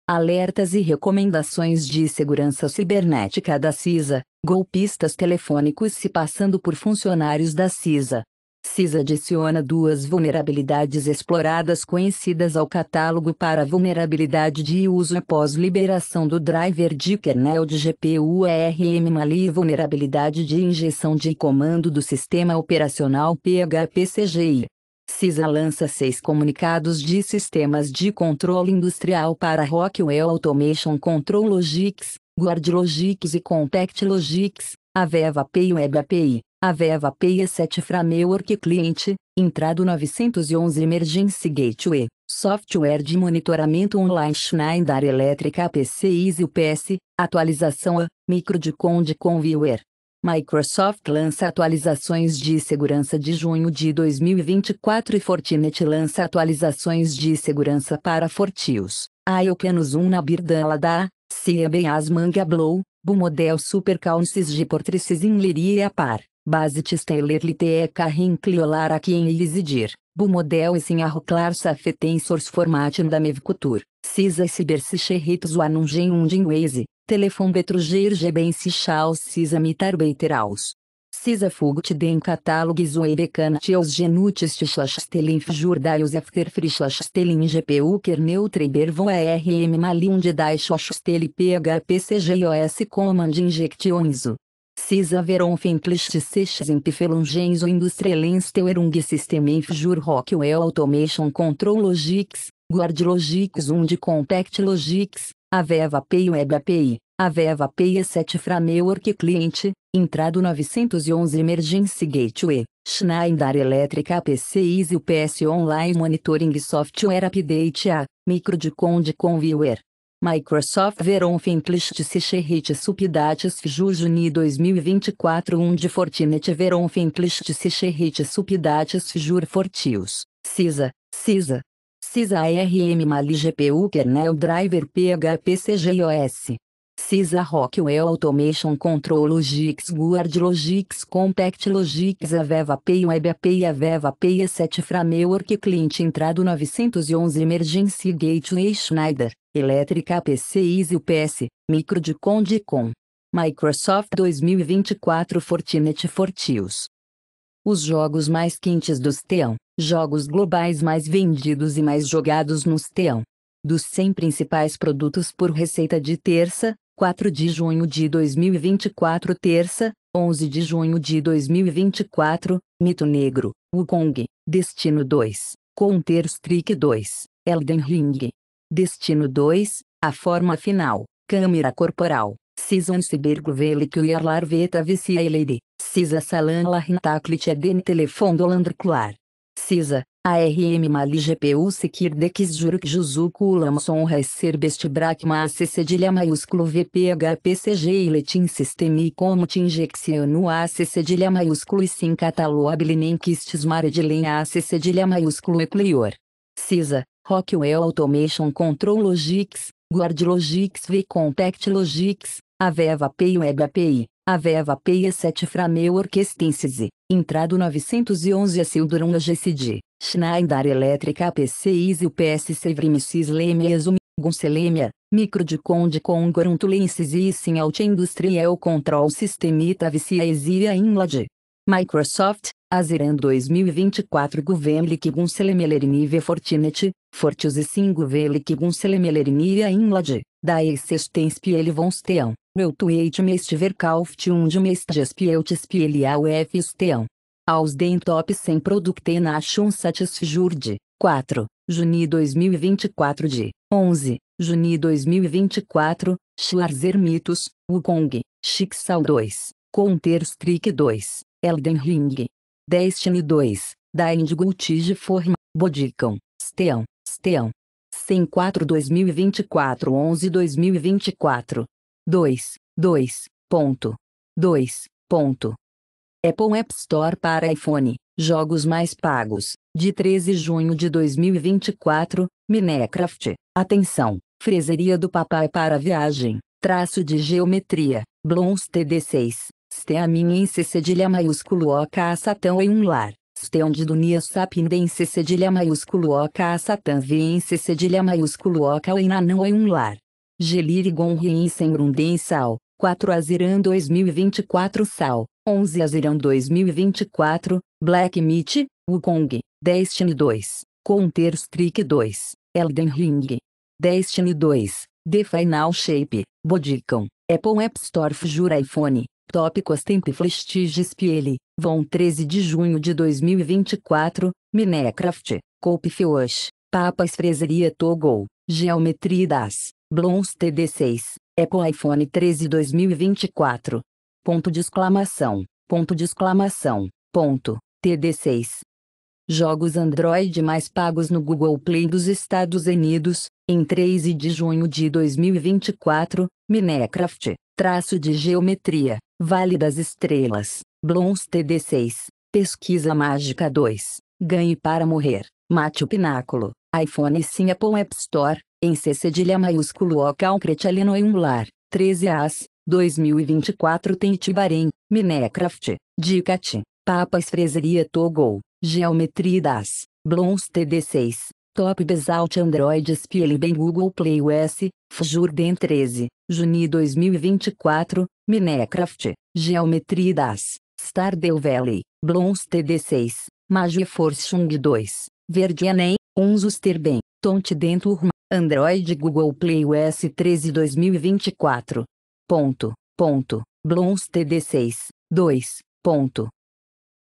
alertas e recomendações de segurança cibernética da CISA, golpistas telefônicos se passando por funcionários da CISA. CISA adiciona duas vulnerabilidades exploradas conhecidas ao catálogo para vulnerabilidade de uso após liberação do driver de kernel de GPU ARM-MALI e vulnerabilidade de injeção de comando do sistema operacional PHP-CGI. CISA lança seis comunicados de sistemas de controle industrial para Rockwell Automation Control Logics, Guard Logics e Compact Logics, Aveva Pay Web API, Aveva Pay Asset é 7 Framework Cliente, Entrado 911 Emergency Gateway, Software de Monitoramento Online Schneider Elétrica APC Easy UPS, Atualização A, Micro de Conde Conviewer. Microsoft lança atualizações de segurança de junho de 2024 e Fortinet lança atualizações de segurança para Fortius, Iocanus 1 na Birdalada, CBAs Manga Blow, Bumodel Supercalces de Portrices em Liria Par, Basit Stellar Liteca Rincliolar aqui em Elisidir, Bumodel e Sinarroclar Safetem Safetensors Formatin da Mevcutur, Cisa e Cyber Sicherritos Anungen Undin Waze, Telefonbetrugir gebensi chal cisa Mitarbeiteraus Cisa fugt den catalogues uebecana tios genutes tichlachstelin jurdaios after frishlachstelin GPU kernel treber von ARM malin de daishochsteli PHPCGIOS command injectionzo. Cisa veron fentlist sechs o industrielens teuerung system rockwell automation control logics, guard logics und compact logics, Aveva Pay Web API, Aveva Pay é E7 Framework Cliente, Entrado 911 Emergency Gateway, Schneider Electric APC Easy PS Online Monitoring Software Update A, Microdecon de Conviewer. Microsoft Veron Finklist Sicherheit Supdates Juni 2024 1 de Fortinet Veron Finklist Sicherheit Supdates Fortius, CISA, CISA, CISA ARM Mali GPU Kernel Driver PHP CGIOS. CISA Rockwell Automation Control Logics Guard Logics Compact Logics Aveva Pay Web API Aveva Pay 7 Framework Client Entrado 911 Emergency Gateway Schneider, Elétrica PC Easy UPS, Micro de Condicom. Microsoft 2024 Fortinet Fortius. Os jogos mais quentes dos TEAM. Jogos globais mais vendidos e mais jogados no Steam. Dos 100 principais produtos por receita de terça, 4 de junho de 2024 Terça, 11 de junho de 2024, Mito Negro, Wukong, Destino 2, Counter Strike 2, Elden Ring. Destino 2, A Forma Final, Câmera Corporal, Season Cybergvelik e Veta Vicia Elide, Cisa Salan Larrintaklit Eden Telefon Dolandrklar. CISA, ARM Mali GPU Sekirdex Jurk Juzuku Lamson Recerbest Brachma Cedilha maiúsculo VPHPCG e Letin System Comut Injeccionu AC Cedilha maiúsculo e Sim Catalogabilinen Kistes Maredilin AC Cedilha maiúsculo e CISA, Rockwell Automation Control Logics, Guard Logics V Contact Logics, Aveva API Web API aveva peia sete frameu orquestensis, entrado 911 a Sildurum AGCD, Schneider Elétrica Pcis e o PSC Vrimicis Lemias Goncelemia, micro de conde congoruntulensis e sim alt industrial control sistemita vicia exia inlad. Microsoft, Azeran 2024 Guvenlik Guncelemelerini Fortinet, Fortius e 5 Velik Guncelemelerini Inlad, da Existenspiel Vonsteão. Meu tuete mestiver kauft und mestgespielt spieliau fsteão. Aos den top sem 100 producten acham satisfjurde. 4. Juni 2024 de 11. Juni 2024, Schwarzer Mitos, Wukong, Xixal 2, Counter-Strike 2, Elden Ring, Destiny 2, Dying Gultige Form, Bodicam, Steão, Steão. 104 2024 11 2024 2, 2, ponto. 2, ponto. Apple App Store para iPhone, jogos mais pagos, de 13 de junho de 2024, Minecraft, atenção, freseria do papai para viagem, traço de geometria, Blons TD6, Steamin em cedilha maiúsculo O caçatão em um lar. Steond do Nia Sapindense cedilha maiúsculo O caçatã viense cedilha maiúsculo O cauinanão em um lar. Gelire Gonrin Sengrundem Sal, 4 Azirão 2024 Sal, 11 Azirão 2024, Black Meat, Wukong, Destiny 2, Counter Strike 2, Elden Ring. Destiny 2, The Final Shape, Bodicon, Apple App Store Jura iPhone, Tópicos e Flestige Spiele, Vão 13 de junho de 2024, Minecraft, Cope Fiosh, Papas Freseria Togol, Geometria das Blooms TD6, Apple iPhone 13 2024. Ponto de exclamação, ponto de exclamação, ponto, TD6. Jogos Android mais pagos no Google Play dos Estados Unidos, em 13 de junho de 2024, Minecraft, traço de geometria, Vale das Estrelas, Blooms TD6, Pesquisa Mágica 2, Ganhe para Morrer, Mate o Pináculo, iPhone sim Apple App Store, em C cedilha maiúsculo O calcretalino e ungular, 13 AS, 2024 tem Tibarém, Minecraft, Dicat, Papas Freseria Togol, Geometria das, Blons TD6, Top Besalt Android spiele bem Google Play US, Fjurden 13, Juni 2024, Minecraft, Geometria das, Stardew Valley, Blons TD6, Magia Force Chung 2, Verdianem, Unzusterben, Tonte Denturma. Android Google Play US 13 2024. Ponto, ponto, Blooms TD6, 2, ponto.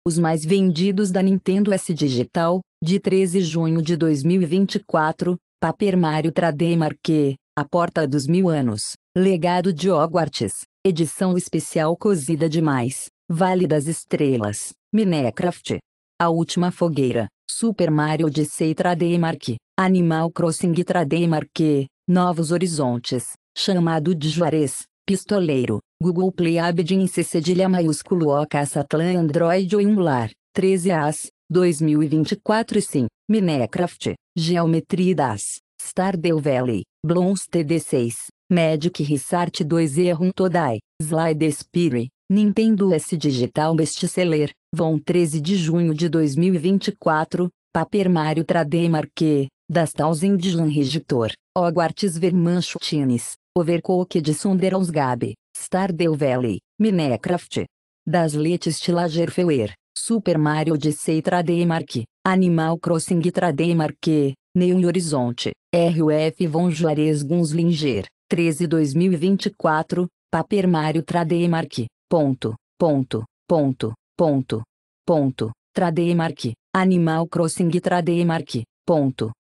Os mais vendidos da Nintendo S Digital, de 13 de junho de 2024, Paper Mario Trademark A Porta dos Mil Anos, Legado de Hogwarts, edição especial cozida demais, Vale das Estrelas, Minecraft. A Última Fogueira, Super Mario Odyssey Trademark, Animal Crossing trademark Marque, Novos Horizontes, chamado de Juarez, Pistoleiro, Google Play Abdin C cedilha maiúsculo O Caçatlã Android lar 13 As, 2024 Sim, Minecraft, Geometry Das, Stardew Valley, Blons TD6, Magic Resart 2 e Todai, Slide Spirit Nintendo S Digital Seller, Von 13 de junho de 2024, Paper Mario Tradei Marque, das Tausendislan Regitor, Hogwarts Vermanchutines, Overcooked Sonderonsgabe, Stardew Valley, Minecraft. Das Tilagerfeuer, Super Mario Odyssey Trademark, Animal Crossing Trademark, New Horizonte, RUF Von Juarez Gunslinger, 13 2024, Paper Mario Trademark, ponto, ponto, ponto, ponto, ponto, Trademark, Animal Crossing Trademark, ponto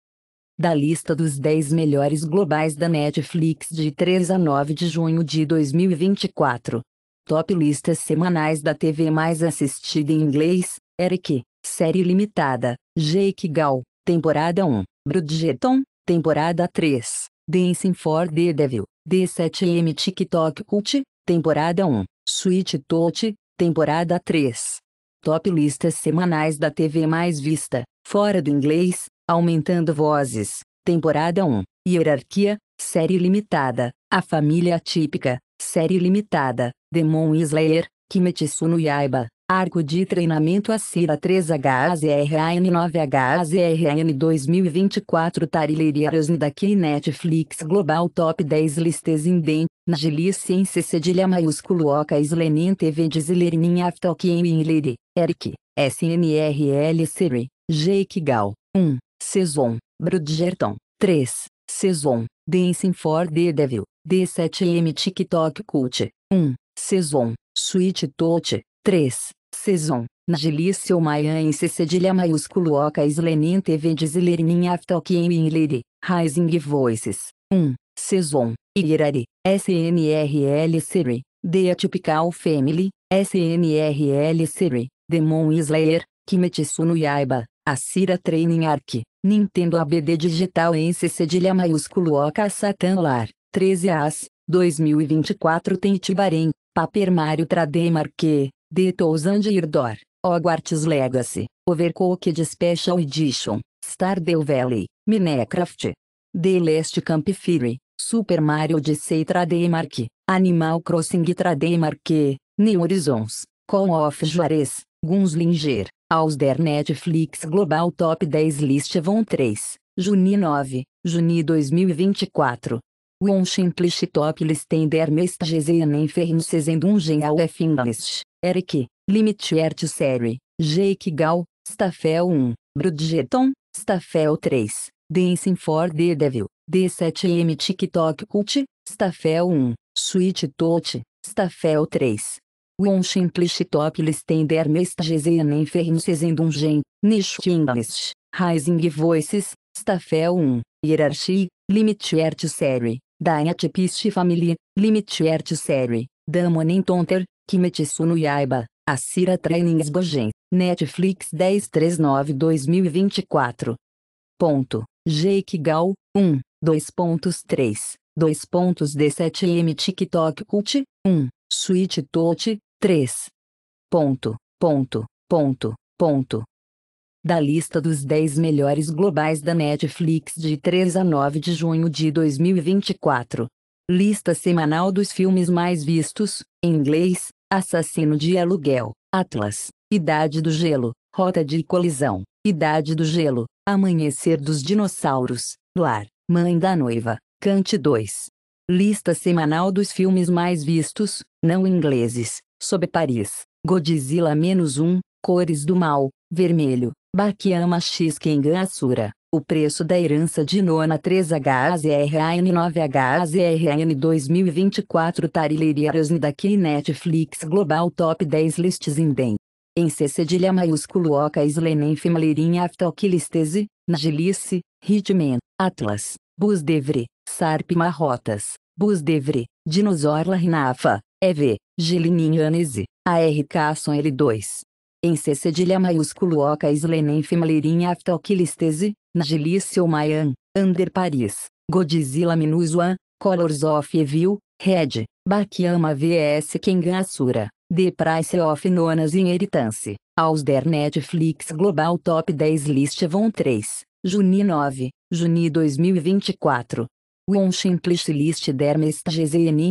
da lista dos 10 melhores globais da Netflix de 3 a 9 de junho de 2024. Top listas semanais da TV mais assistida em inglês, Eric, série limitada, Jake Gal, temporada 1, Bridgerton, temporada 3, Dancing for the Devil, D7M TikTok Cult, temporada 1, Sweet Tote, temporada 3. Top listas semanais da TV mais vista, fora do inglês, Aumentando Vozes, Temporada 1, Hierarquia, Série Limitada, A Família Atípica, Série Limitada, Demon Slayer, Kimetsu no Yaiba, Arco de Treinamento Assira 3HAZRAN9HAZRN 2024 Tarileria daqui Netflix Global Top 10 Listes Indem, Nagilis Ciência Cedilha Maiúsculo Oca Islenin TV Dizlernin Aftokin Inleri, Eric, SNRL Siri, Jake Gal, 1. Saison, Brudgerton, 3, Saison, Dancing for the Devil, D7M TikTok Cult, 1, Saison, Sweet tote 3, Saison, Nagilício Maia em cedilha maiúsculo Oca Islenin TV Dizlernin Aftalkin Inleri, Rising Voices, 1, Saison, Irari, SNRL Siri, The Atypical Family, SNRL Siri, Demon Slayer, Kimetsu no Yaiba. A Cira Training Arc, Nintendo ABD Digital em cedilha maiúsculo Oca Satan Lar, 13 AS, 2024 tem Tibarém, Paper Mario Trademarque, The Thousand Year Door, Hogwarts Legacy, Overcooked Special Edition, Stardew Valley, Minecraft, The Last Camp Fury, Super Mario Odyssey Trademark, Animal Crossing Trademark, New Horizons, Call of Juarez, Gunslinger, aos der Netflix Global Top 10 List vão 3, Juni 9, Juni 2024. Wonschen Top Listen der Mestgesen Inferences en Dungeon auf English, Eric, Limitiert Série, Jake Gal, Staffel 1, Bridgeton, Staffel 3, Dancing for the Devil, D7M TikTok Cult, Staffel 1, Sweet Tote, Staffel 3, Unschenlich Toplistender Mestgesehen um gen, Nischtingles, Rising Voices, Staffel 1, Hierarchy, Limitiert Serie, Diatpist Family, Limitiert Serie, Damonen Tonter, Kimetsu no Yaiba, asira Trainings Bogen, Netflix 1039-2024. Ponto. Jake Gal, 1, 2.3, 7 m TikTok Cult, 1, Sweet Tote 3. Ponto, ponto, ponto, ponto. Da lista dos 10 melhores globais da Netflix de 3 a 9 de junho de 2024. Lista semanal dos filmes mais vistos, em inglês, Assassino de Aluguel, Atlas, Idade do Gelo, Rota de Colisão, Idade do Gelo, Amanhecer dos Dinossauros, Lar, Mãe da Noiva, Cante 2. Lista semanal dos filmes mais vistos, não ingleses, sob Paris, Godzilla menos 1, Cores do Mal, Vermelho, Baquiama X Kengan Asura. O preço da herança de Nona 3 hzrn 9 hzrn 2024 Tarileriarasn daqui Netflix Global Top 10 Lists Indem. Em C cedilha maiúsculo Oca Islenem Fimleirinha Aftalquilistese, Nagilice, Hitman, Atlas, Busdevre Sarpe Sarp Marrotas, Bus Devre, Rinafa, EV, Gilinianese, ARK som L2. Em C cedilha maiúsculo oca islenen fimalerinha aftoquilistese, nagiliceu mayan, under Paris, Godzilla one, colors of evil, red, bakiama vs Kengasura, The Price of Nonas inheritance, Ausder Netflix Global Top 10 List Von 3, Juni 9, Juni 2024. One List der Mest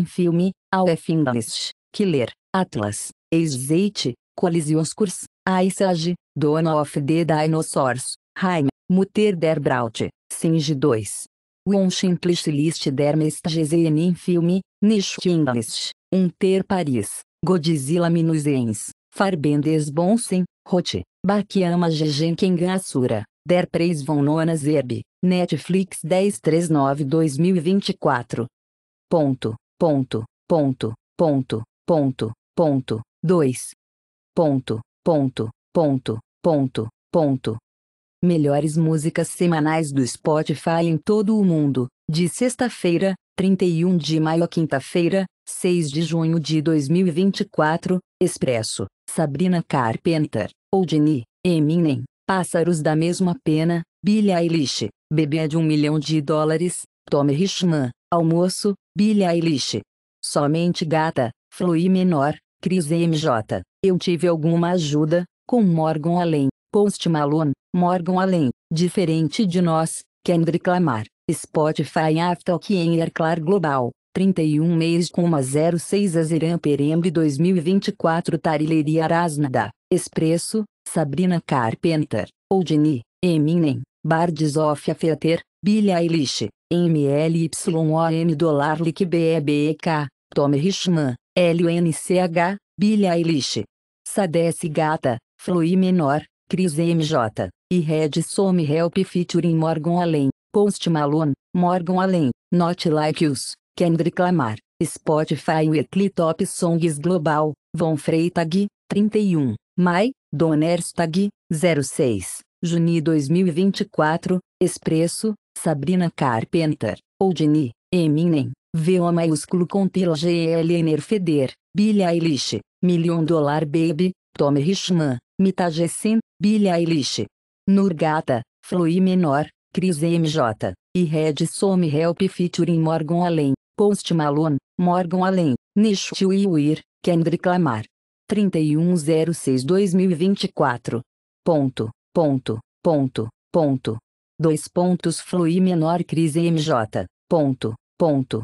Filme, Auf English. Killer, Atlas, Exeite, Colisioskurs, Aisage, Dona of the Dinosaurs, Heim, Mutter der Braut, Singe 2. Wunschimplisch List der Mestgesehen in Filme, Nischinglist, Unter Paris, Godzilla Minusiens, Farbendes Bonsen, Rote, Baquiama Gegenkengassura, Der Preis von Nona Zerbe, Netflix 1039-2024. Ponto, ponto, ponto, ponto ponto, ponto, 2. Ponto, ponto, ponto, ponto, ponto. Melhores músicas semanais do Spotify em todo o mundo, de sexta-feira, 31 de maio a quinta-feira, 6 de junho de 2024, Expresso, Sabrina Carpenter, Oldini, Eminem, Pássaros da Mesma Pena, Billie Eilish, Bebê de um Milhão de Dólares, Tommy Richman, Almoço, Billie Eilish. Somente Gata, fluí menor, Cris MJ, eu tive alguma ajuda, com Morgan Allen, Post Malone, Morgan Allen, diferente de nós, Kendrick Lamar, Spotify Aftalk em Airclar Global, 31 mês com 06 Azeran Perembre 2024 Tarileria Arasnada, Expresso, Sabrina Carpenter, Oldini, Eminem, Bardes of Feter, Billie Eilish, MLYON Dolarlik BEBEK. Tommy Richman, LNCH, Billie Eilish. Sadece Gata, fluí Menor, Cris MJ, e Red Some Help featuring Morgan Allen, Post Malone, Morgan Allen, Not Like Us, Kendrick Lamar, Spotify Weekly Top Songs Global, Von Freitag, 31, Mai, Donerstag, 06, Juni 2024, Expresso, Sabrina Carpenter, Oldini, Eminem, VO maiúsculo com pila GLNR Feder, Billie Eilish, Million Dollar Baby, Tommy Richman, Mita Gessen, Billie Eilish. Nurgata, Flui Menor, Cris MJ, e Red Some Help featuring Morgan Allen, Post Malone, Morgan Allen, Nish Weir, Kendrick Lamar. 3106-2024. Ponto, ponto, ponto, ponto. Dois pontos Flui Menor Cris MJ, ponto, ponto.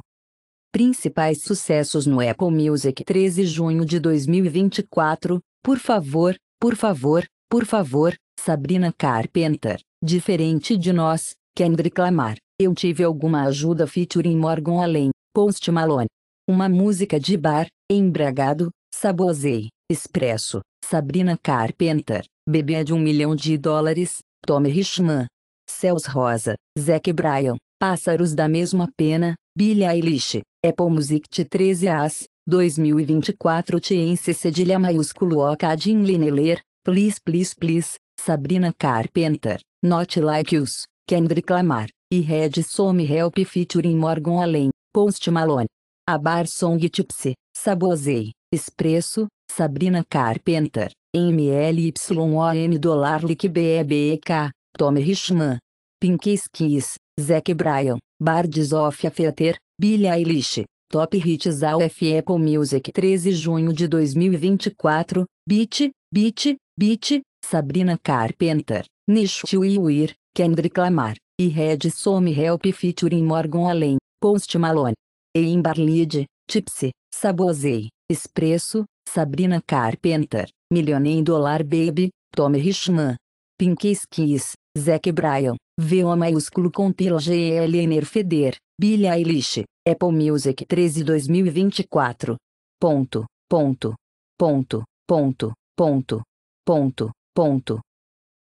Principais sucessos no Apple Music 13 de junho de 2024. Por favor, por favor, por favor, Sabrina Carpenter. Diferente de nós, Kendrick Lamar. Eu tive alguma ajuda featuring Morgan Allen, Post Malone. Uma música de bar, embragado, sabosei, expresso, Sabrina Carpenter, bebê de um milhão de dólares, Tommy Richman. Céus Rosa, Zac Bryan, Pássaros da Mesma Pena, Billie Eilish, Apple Music T13 AS, 2024 TNC cedilha maiúsculo OCAD Lineler, Please Please Please, Sabrina Carpenter, Not Like Us, Kendrick Lamar, e Red Some Help featuring Morgan Allen, Post Malone. A Bar Song Tipsy, Sabozei, Expresso, Sabrina Carpenter, MLYON Dolar BEBEK, Tommy Richman, Pink Skies, Zac Bryan, Bards of Afeter, Billie Eilish, Top Hits ao F Apple Music 13 de junho de 2024, Beat, Beat, Beat, Sabrina Carpenter, Nish Weir, Kendrick Lamar, e Red Some Help featuring Morgan Allen, Post Malone. Eileen Barlid, Tipsy, Sabozei, Expresso, Sabrina Carpenter, Millionaire Dollar Baby, Tommy Richman. Pink Kiss Zac Bryan, VO maiúsculo com tila GLNer Feder, Billie Eilish, Apple Music 13 2024. Ponto, ponto, ponto, ponto, ponto, ponto, ponto.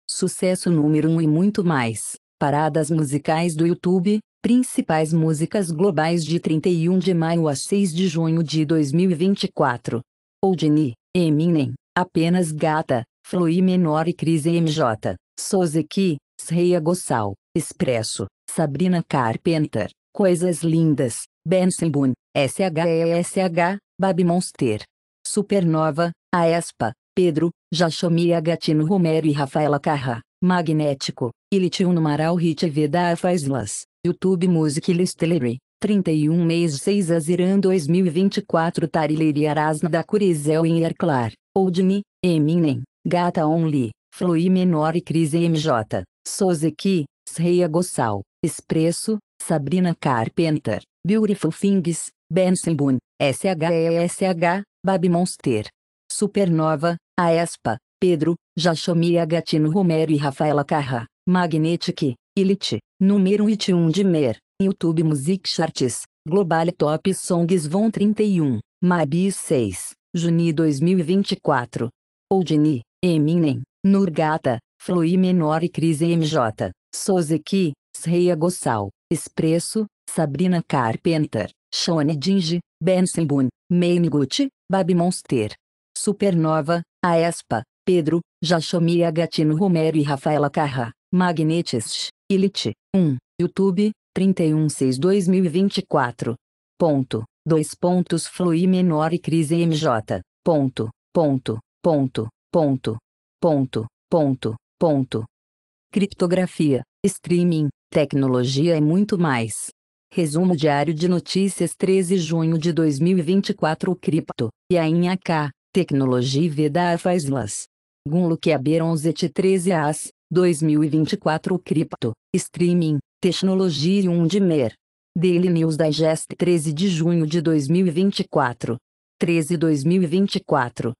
Sucesso número 1 um e muito mais. Paradas musicais do YouTube, principais músicas globais de 31 de maio a 6 de junho de 2024. Oldini, Eminem, Apenas Gata, Flui Menor e Cris MJ. Sozeki, Sreia Gossal, Expresso, Sabrina Carpenter, Coisas Lindas, Benson Boone, SHESH, Baby Monster, Supernova, Aespa, Pedro, Jachomia Gatino Romero e Rafaela Carra, Magnético, no Maral, Hit Veda Faislas, YouTube Music Listelery, 31 mês 6 Aziran 2024 Tarileri Arasna da Curizel em Erclar, Me, Eminem, Gata Only. Frui Menor e Cris MJ, Sozeki, Sreia Gossal, Expresso, Sabrina Carpenter, Beautiful Things, Benson Boone, SHESH, Baby Monster. Supernova, Aespa, Pedro, Jachomia Gatino Romero e Rafaela Carra, Magnetic, Elite, número 1 de Mer, YouTube Music Charts, Global Top Songs Von 31, Mabi 6, Juni 2024. Oldini, Eminem, Nurgata, Flui Menor e Cris MJ, Sozeki, Sreia Gossal, Expresso, Sabrina Carpenter, Shone Dinge, Benson Simbun, Mainguchi, Babi Monster. Supernova, Aespa, Pedro, Jachomia Gatino Romero e Rafaela Carra, Magnetes, Elite, 1, YouTube, 31-6-2024. Ponto, dois pontos Flui Menor e Cris MJ, ponto, ponto, ponto, ponto. Ponto, ponto, ponto. Criptografia, streaming, tecnologia e muito mais. Resumo diário de notícias 13 de junho de 2024 Cripto, e a Inhaká, Tecnologia Veda Faislas. Gunluk 11 13 AS, 2024 Cripto, Streaming, Tecnologia e Undimer. Daily News Digest 13 de junho de 2024. 13 2024.